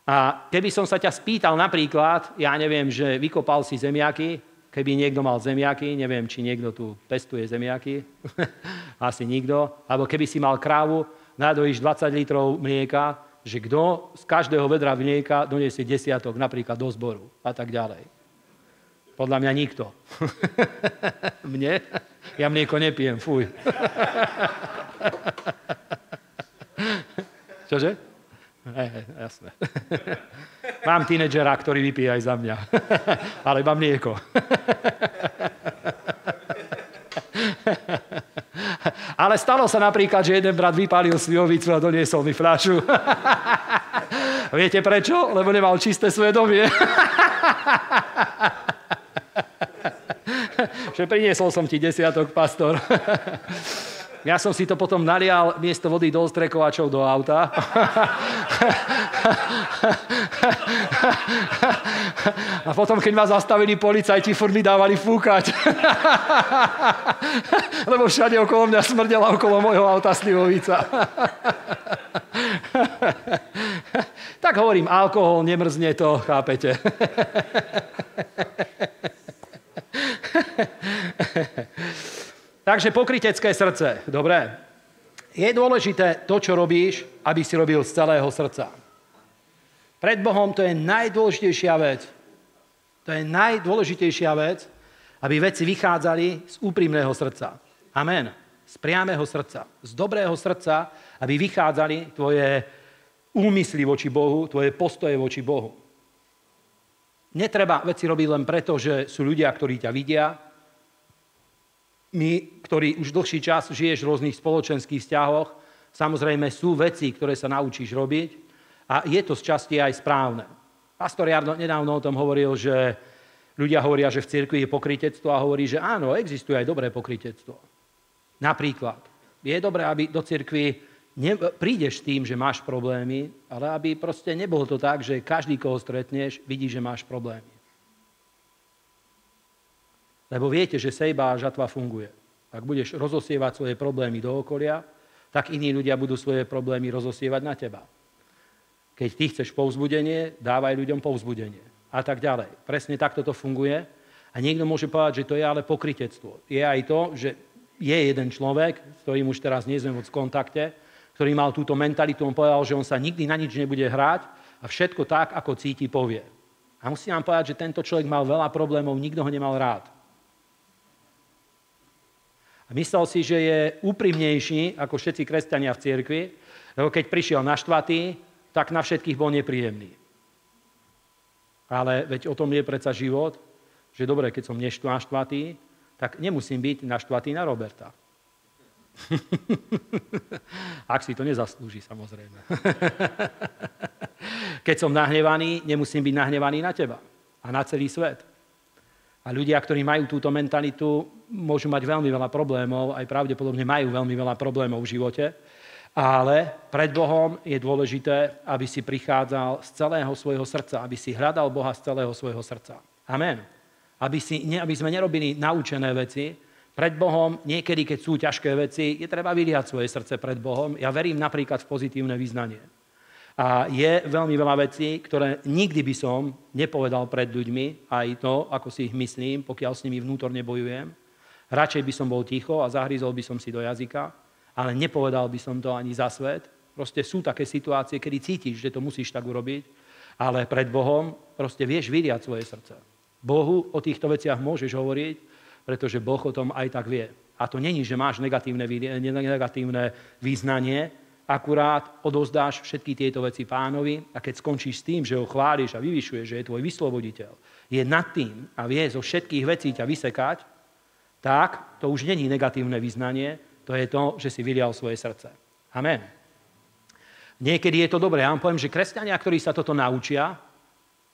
A keby som sa ťa spýtal napríklad, ja neviem, že vykopal si zemiaky, keby niekto mal zemiaky, neviem, či niekto tu pestuje zemiaky, asi nikto, alebo keby si mal krávu, nadojíš 20 litrov mlieka, že kto z každého vedra mlieka doniesie desiatok napríklad do zboru a tak ďalej. Podľa mňa nikto. Mne? Ja mlieko nepijem, fuj. Čože? Hej, hej, jasné. mám tínedžera, ktorý vypije aj za mňa. Ale iba mlieko. Ale stalo sa napríklad, že jeden brat vypálil slivovicu a doniesol mi fľašu. Viete prečo? Lebo nemal čisté svedomie. že priniesol som ti desiatok, pastor. Ja som si to potom nalial miesto vody do ostrekovačov do auta. A potom, keď ma zastavili policajti, furt mi dávali fúkať. Lebo všade okolo mňa smrdela okolo mojho auta slivovica. tak hovorím, alkohol, nemrzne to, chápete. Takže pokrytecké srdce, dobre. Je dôležité to, čo robíš, aby si robil z celého srdca. Pred Bohom to je najdôležitejšia vec. To je najdôležitejšia vec, aby veci vychádzali z úprimného srdca. Amen. Z priamého srdca, z dobrého srdca, aby vychádzali tvoje úmysly voči Bohu, tvoje postoje voči Bohu. Netreba veci robiť len preto, že sú ľudia, ktorí ťa vidia, my, ktorý už dlhší čas žiješ v rôznych spoločenských vzťahoch, samozrejme sú veci, ktoré sa naučíš robiť a je to z časti aj správne. Pastor Jarno nedávno o tom hovoril, že ľudia hovoria, že v cirkvi je pokrytectvo a hovorí, že áno, existuje aj dobré pokrytectvo. Napríklad, je dobré, aby do cirkvi ne, prídeš tým, že máš problémy, ale aby proste nebolo to tak, že každý, koho stretneš, vidí, že máš problémy. Lebo viete, že sejba a žatva funguje. Ak budeš rozosievať svoje problémy do okolia, tak iní ľudia budú svoje problémy rozosievať na teba. Keď ty chceš povzbudenie, dávaj ľuďom povzbudenie. A tak ďalej. Presne takto to funguje. A niekto môže povedať, že to je ale pokritectvo. Je aj to, že je jeden človek, s ktorým už teraz nie sme moc v kontakte, ktorý mal túto mentalitu, on povedal, že on sa nikdy na nič nebude hrať a všetko tak, ako cíti, povie. A musím vám povedať, že tento človek mal veľa problémov, nikto ho nemal rád. Myslel si, že je úprimnejší ako všetci kresťania v cirkvi, lebo keď prišiel na štvatý, tak na všetkých bol nepríjemný. Ale veď o tom je predsa život, že dobre, keď som neštvatý, tak nemusím byť naštvatý na Roberta. Ak si to nezaslúži, samozrejme. keď som nahnevaný, nemusím byť nahnevaný na teba a na celý svet. A ľudia, ktorí majú túto mentalitu, môžu mať veľmi veľa problémov, aj pravdepodobne majú veľmi veľa problémov v živote. Ale pred Bohom je dôležité, aby si prichádzal z celého svojho srdca, aby si hľadal Boha z celého svojho srdca. Amen. Aby, si, ne, aby sme nerobili naučené veci. Pred Bohom niekedy, keď sú ťažké veci, je treba vyliať svoje srdce pred Bohom. Ja verím napríklad v pozitívne význanie. A je veľmi veľa vecí, ktoré nikdy by som nepovedal pred ľuďmi, aj to, ako si ich myslím, pokiaľ s nimi vnútorne bojujem. Radšej by som bol ticho a zahryzol by som si do jazyka, ale nepovedal by som to ani za svet. Proste sú také situácie, kedy cítiš, že to musíš tak urobiť, ale pred Bohom proste vieš vyriať svoje srdce. Bohu o týchto veciach môžeš hovoriť, pretože Boh o tom aj tak vie. A to není, že máš negatívne, negatívne význanie, akurát odozdáš všetky tieto veci pánovi a keď skončíš s tým, že ho chváliš a vyvyšuješ, že je tvoj vysloboditeľ, je nad tým a vie zo všetkých vecí ťa vysekať, tak to už není negatívne vyznanie, to je to, že si vylial svoje srdce. Amen. Niekedy je to dobré. Ja vám poviem, že kresťania, ktorí sa toto naučia,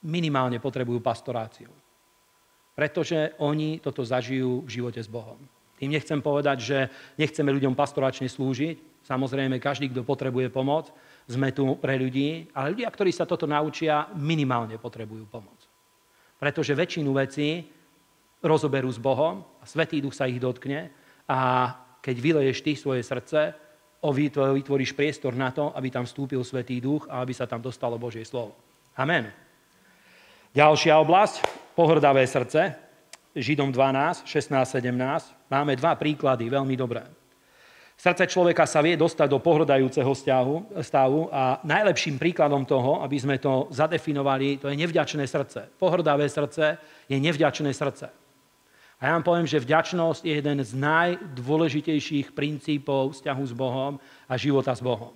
minimálne potrebujú pastoráciu. Pretože oni toto zažijú v živote s Bohom. Tým nechcem povedať, že nechceme ľuďom pastoračne slúžiť, Samozrejme, každý, kto potrebuje pomoc, sme tu pre ľudí, ale ľudia, ktorí sa toto naučia, minimálne potrebujú pomoc. Pretože väčšinu vecí rozoberú s Bohom a Svetý Duch sa ich dotkne a keď vyleješ ty svoje srdce, vytvoríš priestor na to, aby tam vstúpil Svetý Duch a aby sa tam dostalo Božie slovo. Amen. Ďalšia oblasť, pohrdavé srdce, Židom 12, 16, 17. Máme dva príklady, veľmi dobré. Srdce človeka sa vie dostať do pohrdajúceho stavu a najlepším príkladom toho, aby sme to zadefinovali, to je nevďačné srdce. Pohrdavé srdce je nevďačné srdce. A ja vám poviem, že vďačnosť je jeden z najdôležitejších princípov vzťahu s Bohom a života s Bohom.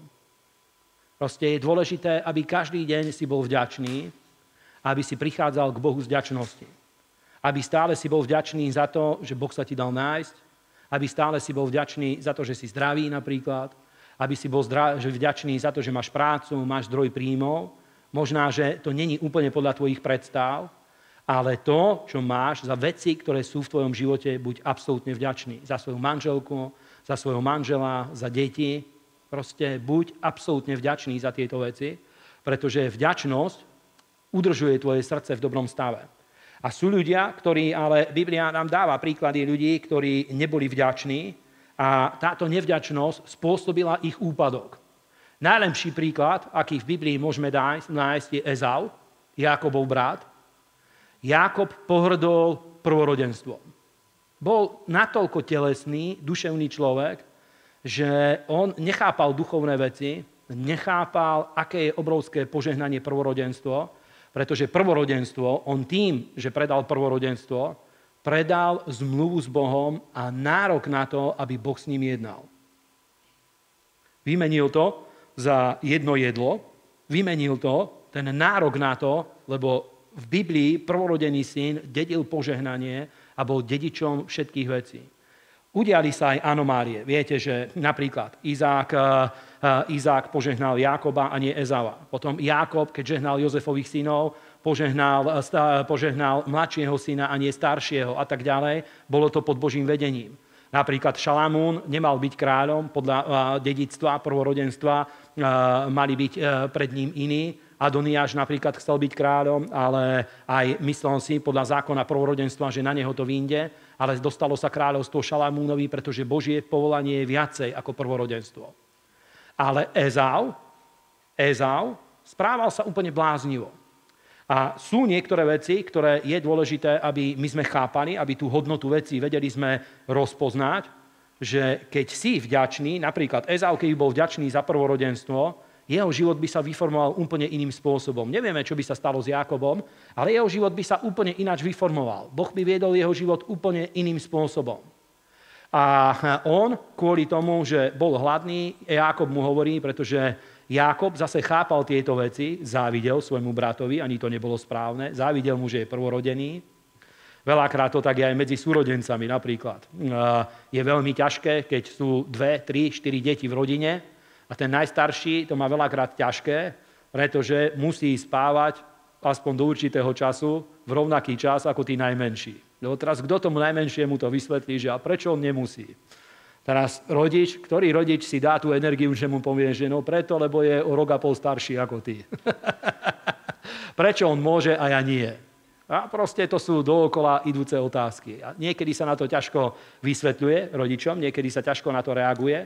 Proste je dôležité, aby každý deň si bol vďačný, aby si prichádzal k Bohu z vďačnosti. Aby stále si bol vďačný za to, že Boh sa ti dal nájsť, aby stále si bol vďačný za to, že si zdravý napríklad, aby si bol vďačný za to, že máš prácu, máš zdroj príjmov. Možná, že to není úplne podľa tvojich predstav, ale to, čo máš, za veci, ktoré sú v tvojom živote, buď absolútne vďačný. Za svoju manželku, za svojho manžela, za deti. Proste buď absolútne vďačný za tieto veci, pretože vďačnosť udržuje tvoje srdce v dobrom stave. A sú ľudia, ktorí, ale Biblia nám dáva príklady ľudí, ktorí neboli vďační a táto nevďačnosť spôsobila ich úpadok. Najlepší príklad, aký v Biblii môžeme nájsť, je Ezau, Jakobov brat. Jakob pohrdol prvorodenstvom. Bol natoľko telesný, duševný človek, že on nechápal duchovné veci, nechápal, aké je obrovské požehnanie prvorodenstvo pretože prvorodenstvo, on tým, že predal prvorodenstvo, predal zmluvu s Bohom a nárok na to, aby Boh s ním jednal. Vymenil to za jedno jedlo, vymenil to, ten nárok na to, lebo v Biblii prvorodený syn dedil požehnanie a bol dedičom všetkých vecí. Udiali sa aj anomálie. Viete, že napríklad Izák eh, Eh, Izák požehnal Jákoba a nie Ezava. Potom Jákob, keď žehnal Jozefových synov, požehnal, eh, eh, požehnal mladšieho syna a nie staršieho a tak ďalej. Bolo to pod Božím vedením. Napríklad Šalamún nemal byť kráľom podľa dedictva, prvorodenstva, mali byť pred ním iní. Adoniáš napríklad chcel byť kráľom, ale aj myslel si podľa zákona prvorodenstva, že na neho to vynde, ale dostalo sa kráľovstvo Šalamúnovi, pretože Božie povolanie je viacej ako prvorodenstvo. Ale Ezau, Ezau správal sa úplne bláznivo. A sú niektoré veci, ktoré je dôležité, aby my sme chápali, aby tú hodnotu veci vedeli sme rozpoznať, že keď si vďačný, napríklad Ezau, keď bol vďačný za prvorodenstvo, jeho život by sa vyformoval úplne iným spôsobom. Nevieme, čo by sa stalo s Jakobom, ale jeho život by sa úplne ináč vyformoval. Boh by viedol jeho život úplne iným spôsobom. A e, on kvôli tomu, že bol hladný, Jakob mu hovorí, pretože Jakob zase chápal tieto veci, závidel svojmu bratovi, ani to nebolo správne, závidel mu, že je prvorodený. Veľakrát to tak je aj medzi súrodencami napríklad. E, je veľmi ťažké, keď sú dve, tri, štyri deti v rodine a ten najstarší to má veľakrát ťažké, pretože musí spávať aspoň do určitého času v rovnaký čas ako tí najmenší. Lebo teraz kto tomu najmenšiemu to vysvetlí, že a prečo on nemusí? Teraz rodič, ktorý rodič si dá tú energiu, že mu povie, že no preto, lebo je o rok a pol starší ako ty. prečo on môže a ja nie? A proste to sú dookola idúce otázky. A niekedy sa na to ťažko vysvetľuje rodičom, niekedy sa ťažko na to reaguje,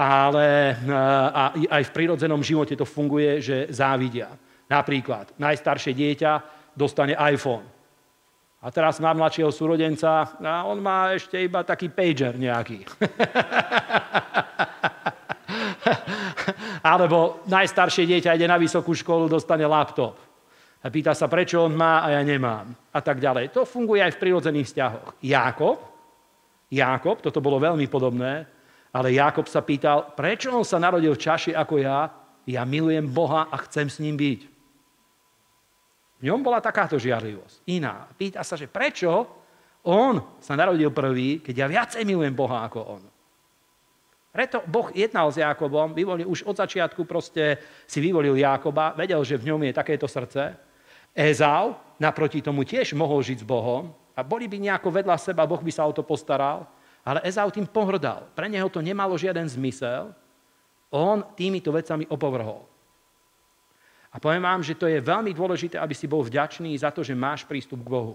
ale e, a aj v prírodzenom živote to funguje, že závidia. Napríklad najstaršie dieťa dostane iPhone a teraz mám mladšieho súrodenca a on má ešte iba taký pager nejaký. Alebo najstaršie dieťa ide na vysokú školu, dostane laptop. A pýta sa, prečo on má a ja nemám. A tak ďalej. To funguje aj v prírodzených vzťahoch. Jákob, Jákob, toto bolo veľmi podobné, ale Jákob sa pýtal, prečo on sa narodil v čaši ako ja? Ja milujem Boha a chcem s ním byť. V ňom bola takáto žiarlivosť. Iná. Pýta sa, že prečo on sa narodil prvý, keď ja viacej milujem Boha ako on. Preto Boh jednal s Jakobom, vyvolil už od začiatku proste si vyvolil Jakoba, vedel, že v ňom je takéto srdce. Ezau naproti tomu tiež mohol žiť s Bohom a boli by nejako vedľa seba, Boh by sa o to postaral, ale Ezau tým pohrdal. Pre neho to nemalo žiaden zmysel. On týmito vecami opovrhol. A poviem vám, že to je veľmi dôležité, aby si bol vďačný za to, že máš prístup k Bohu.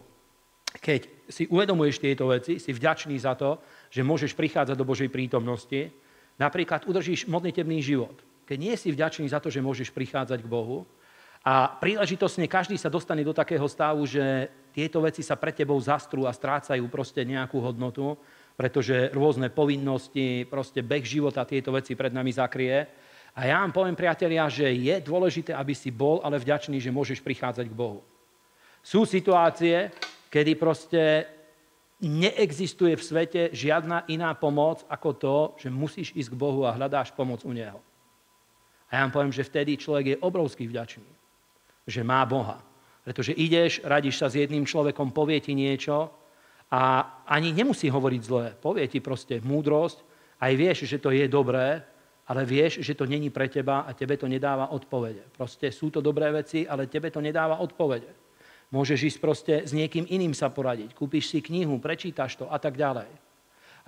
Keď si uvedomuješ tieto veci, si vďačný za to, že môžeš prichádzať do Božej prítomnosti, napríklad udržíš modlitebný život. Keď nie si vďačný za to, že môžeš prichádzať k Bohu, a príležitosne každý sa dostane do takého stavu, že tieto veci sa pre tebou zastrú a strácajú proste nejakú hodnotu, pretože rôzne povinnosti, proste beh života tieto veci pred nami zakrie. A ja vám poviem, priatelia, že je dôležité, aby si bol ale vďačný, že môžeš prichádzať k Bohu. Sú situácie, kedy proste neexistuje v svete žiadna iná pomoc ako to, že musíš ísť k Bohu a hľadáš pomoc u Neho. A ja vám poviem, že vtedy človek je obrovský vďačný, že má Boha. Pretože ideš, radiš sa s jedným človekom, povie ti niečo a ani nemusí hovoriť zlé. Povie ti proste múdrosť, aj vieš, že to je dobré ale vieš, že to není pre teba a tebe to nedáva odpovede. Proste sú to dobré veci, ale tebe to nedáva odpovede. Môžeš ísť proste s niekým iným sa poradiť. Kúpiš si knihu, prečítaš to a tak ďalej.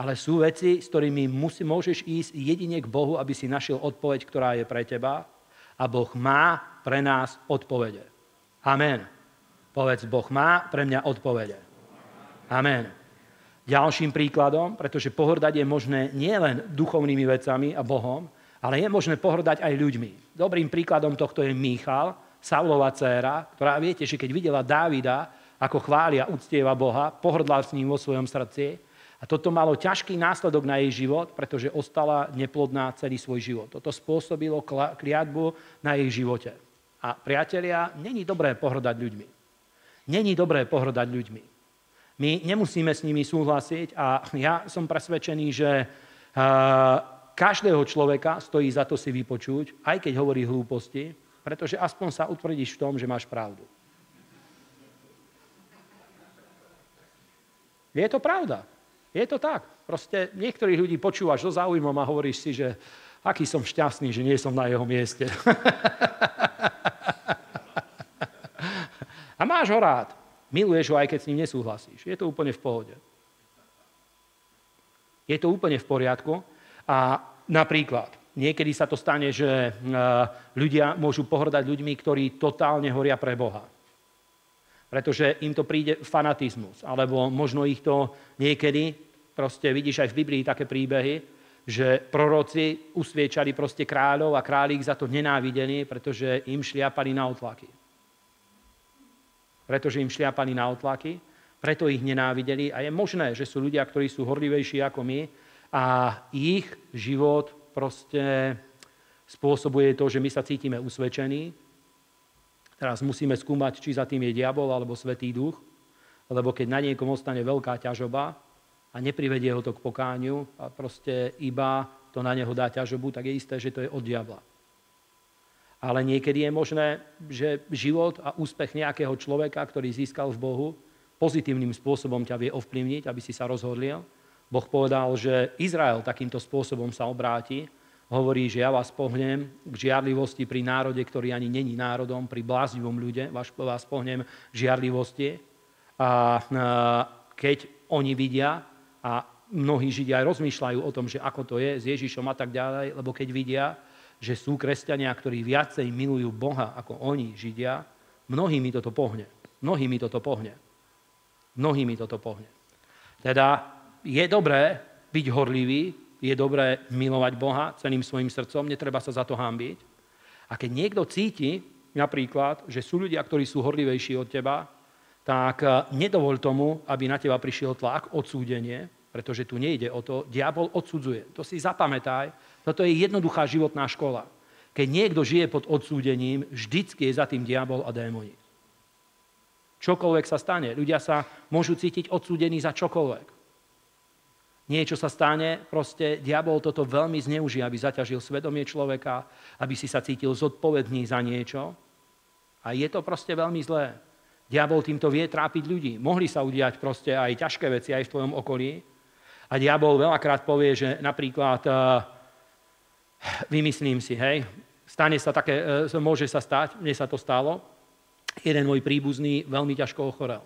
Ale sú veci, s ktorými musí, môžeš ísť jedine k Bohu, aby si našiel odpoveď, ktorá je pre teba. A Boh má pre nás odpovede. Amen. Povedz, Boh má pre mňa odpovede. Amen. Ďalším príkladom, pretože pohrdať je možné nielen duchovnými vecami a Bohom, ale je možné pohrdať aj ľuďmi. Dobrým príkladom tohto je Michal, Saulova dcéra, ktorá viete, že keď videla Dávida, ako chvália, úctieva Boha, pohrdla s ním vo svojom srdci. A toto malo ťažký následok na jej život, pretože ostala neplodná celý svoj život. Toto spôsobilo kliatbu na jej živote. A priatelia, není dobré pohrdať ľuďmi. Není dobré pohrdať ľuďmi. My nemusíme s nimi súhlasiť a ja som presvedčený, že eh, každého človeka stojí za to si vypočuť, aj keď hovorí hlúposti, pretože aspoň sa utvrdíš v tom, že máš pravdu. Je to pravda. Je to tak. Proste niektorých ľudí počúvaš so záujmom a hovoríš si, že aký som šťastný, že nie som na jeho mieste. a máš ho rád. Miluješ ho, aj keď s ním nesúhlasíš. Je to úplne v pohode. Je to úplne v poriadku. A napríklad, niekedy sa to stane, že e, ľudia môžu pohrdať ľuďmi, ktorí totálne horia pre Boha. Pretože im to príde fanatizmus, alebo možno ich to niekedy, proste vidíš aj v Biblii také príbehy, že proroci usviečali proste kráľov a králi ich za to nenávideli, pretože im šliapali na otlaky pretože im šliapali na otlaky, preto ich nenávideli a je možné, že sú ľudia, ktorí sú horlivejší ako my a ich život proste spôsobuje to, že my sa cítime usvedčení. Teraz musíme skúmať, či za tým je diabol alebo svetý duch, lebo keď na niekom ostane veľká ťažoba a neprivedie ho to k pokániu a proste iba to na neho dá ťažobu, tak je isté, že to je od diabla. Ale niekedy je možné, že život a úspech nejakého človeka, ktorý získal v Bohu, pozitívnym spôsobom ťa vie ovplyvniť, aby si sa rozhodlil. Boh povedal, že Izrael takýmto spôsobom sa obráti. Hovorí, že ja vás pohnem k žiarlivosti pri národe, ktorý ani není národom, pri bláznivom ľude, vás, vás pohnem k žiarlivosti. A e, keď oni vidia, a mnohí Židia aj rozmýšľajú o tom, že ako to je s Ježišom a tak ďalej, lebo keď vidia, že sú kresťania, ktorí viacej milujú Boha ako oni, Židia, mi toto pohne. mnohí mi toto pohne. mi toto pohne. Teda je dobré byť horlivý, je dobré milovať Boha celým svojim srdcom, netreba sa za to hambiť. A keď niekto cíti napríklad, že sú ľudia, ktorí sú horlivejší od teba, tak e, nedovol tomu, aby na teba prišiel tlak, odsúdenie, pretože tu nejde o to. Diabol odsudzuje. To si zapamätaj, toto je jednoduchá životná škola. Keď niekto žije pod odsúdením, vždycky je za tým diabol a démoni. Čokoľvek sa stane, ľudia sa môžu cítiť odsúdení za čokoľvek. Niečo sa stane, proste diabol toto veľmi zneuží, aby zaťažil svedomie človeka, aby si sa cítil zodpovedný za niečo. A je to proste veľmi zlé. Diabol týmto vie trápiť ľudí. Mohli sa udiať proste aj ťažké veci aj v tvojom okolí. A diabol veľakrát povie, že napríklad eh, vymyslím si, hej, stane sa také, e, môže sa stať, mne sa to stalo, jeden môj príbuzný veľmi ťažko ochorel.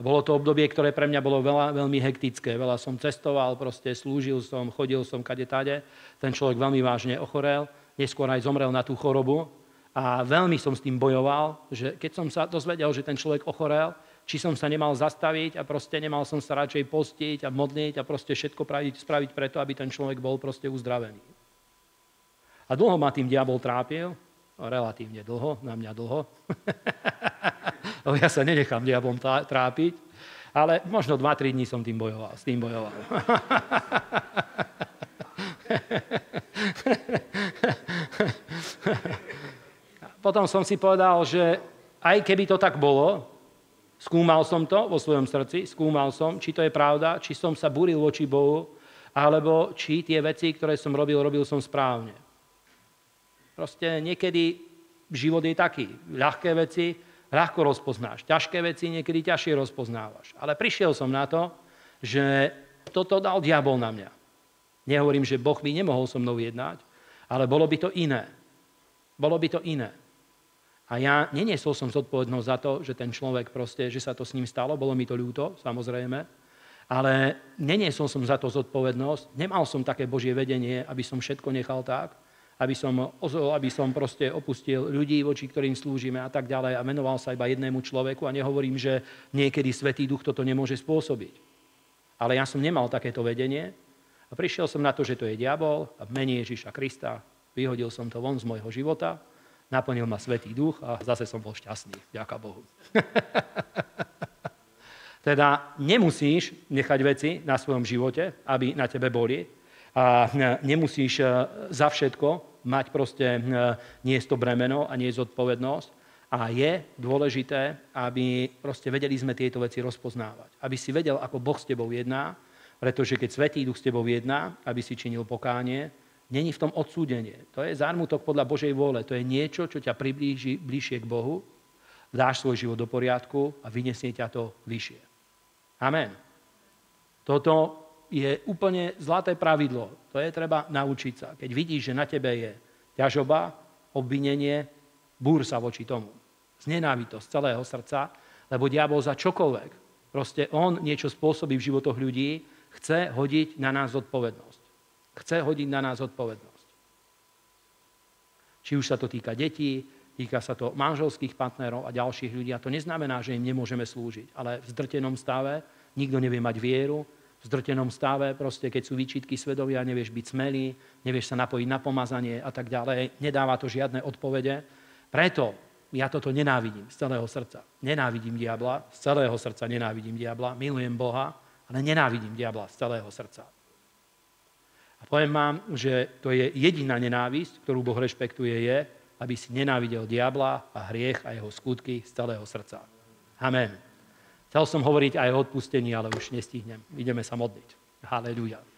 Bolo to obdobie, ktoré pre mňa bolo veľa, veľmi hektické. Veľa som cestoval, proste slúžil som, chodil som kade tade. Ten človek veľmi vážne ochorel, neskôr aj zomrel na tú chorobu. A veľmi som s tým bojoval, že keď som sa dozvedel, že ten človek ochorel, či som sa nemal zastaviť a proste nemal som sa radšej postiť a modliť a proste všetko praviť, spraviť preto, aby ten človek bol proste uzdravený. A dlho ma tým diabol trápil, relatívne dlho, na mňa dlho. ja sa nenechám diabom trápiť, ale možno 2-3 dní som tým bojoval, s tým bojoval. Potom som si povedal, že aj keby to tak bolo, skúmal som to vo svojom srdci, skúmal som, či to je pravda, či som sa buril voči Bohu, alebo či tie veci, ktoré som robil, robil som správne. Proste niekedy život je taký. Ľahké veci ľahko rozpoznáš, ťažké veci niekedy ťažšie rozpoznávaš. Ale prišiel som na to, že toto dal diabol na mňa. Nehovorím, že Boh by nemohol so mnou jednať, ale bolo by to iné. Bolo by to iné. A ja neniesol som zodpovednosť za to, že ten človek proste, že sa to s ním stalo, bolo mi to ľúto, samozrejme, ale neniesol som za to zodpovednosť, nemal som také Božie vedenie, aby som všetko nechal tak, aby som, aby som proste opustil ľudí, voči ktorým slúžime a tak ďalej a menoval sa iba jednému človeku a nehovorím, že niekedy Svetý Duch toto nemôže spôsobiť. Ale ja som nemal takéto vedenie a prišiel som na to, že to je diabol a v mene Ježiša Krista vyhodil som to von z môjho života, naplnil ma Svetý Duch a zase som bol šťastný. Ďaká Bohu. Teda nemusíš nechať veci na svojom živote, aby na tebe boli. A nemusíš e, za všetko mať proste eh, nie to bremeno a nie zodpovednosť. A je dôležité, aby proste vedeli sme tieto veci rozpoznávať. Aby si vedel, ako Boh s tebou jedná, pretože keď Svetý Duch s tebou jedná, aby si činil pokánie, není v tom odsúdenie. To je zármutok podľa Božej vôle. To je niečo, čo ťa priblíži bližšie k Bohu, dáš svoj život do poriadku a vyniesie ťa to vyššie. Amen. Toto je úplne zlaté pravidlo. To je treba naučiť sa. Keď vidíš, že na tebe je ťažoba, obvinenie, búr sa voči tomu. Znenávitosť celého srdca, lebo diabol za čokoľvek, proste on niečo spôsobí v životoch ľudí, chce hodiť na nás zodpovednosť. Chce hodiť na nás zodpovednosť. Či už sa to týka detí, týka sa to manželských partnerov a ďalších ľudí. A to neznamená, že im nemôžeme slúžiť, ale v zdrtenom stave nikto nevie mať vieru, v zdrtenom stave, proste keď sú výčitky svedovia, nevieš byť smelý, nevieš sa napojiť na pomazanie a tak ďalej. Nedáva to žiadne odpovede. Preto ja toto nenávidím z celého srdca. Nenávidím diabla, z celého srdca nenávidím diabla, milujem Boha, ale nenávidím diabla z celého srdca. A poviem vám, že to je jediná nenávisť, ktorú Boh rešpektuje, je, aby si nenávidel diabla a hriech a jeho skutky z celého srdca. Amen. Chcel som hovoriť aj o odpustení, ale už nestihnem. Ideme sa modliť. Halelujá.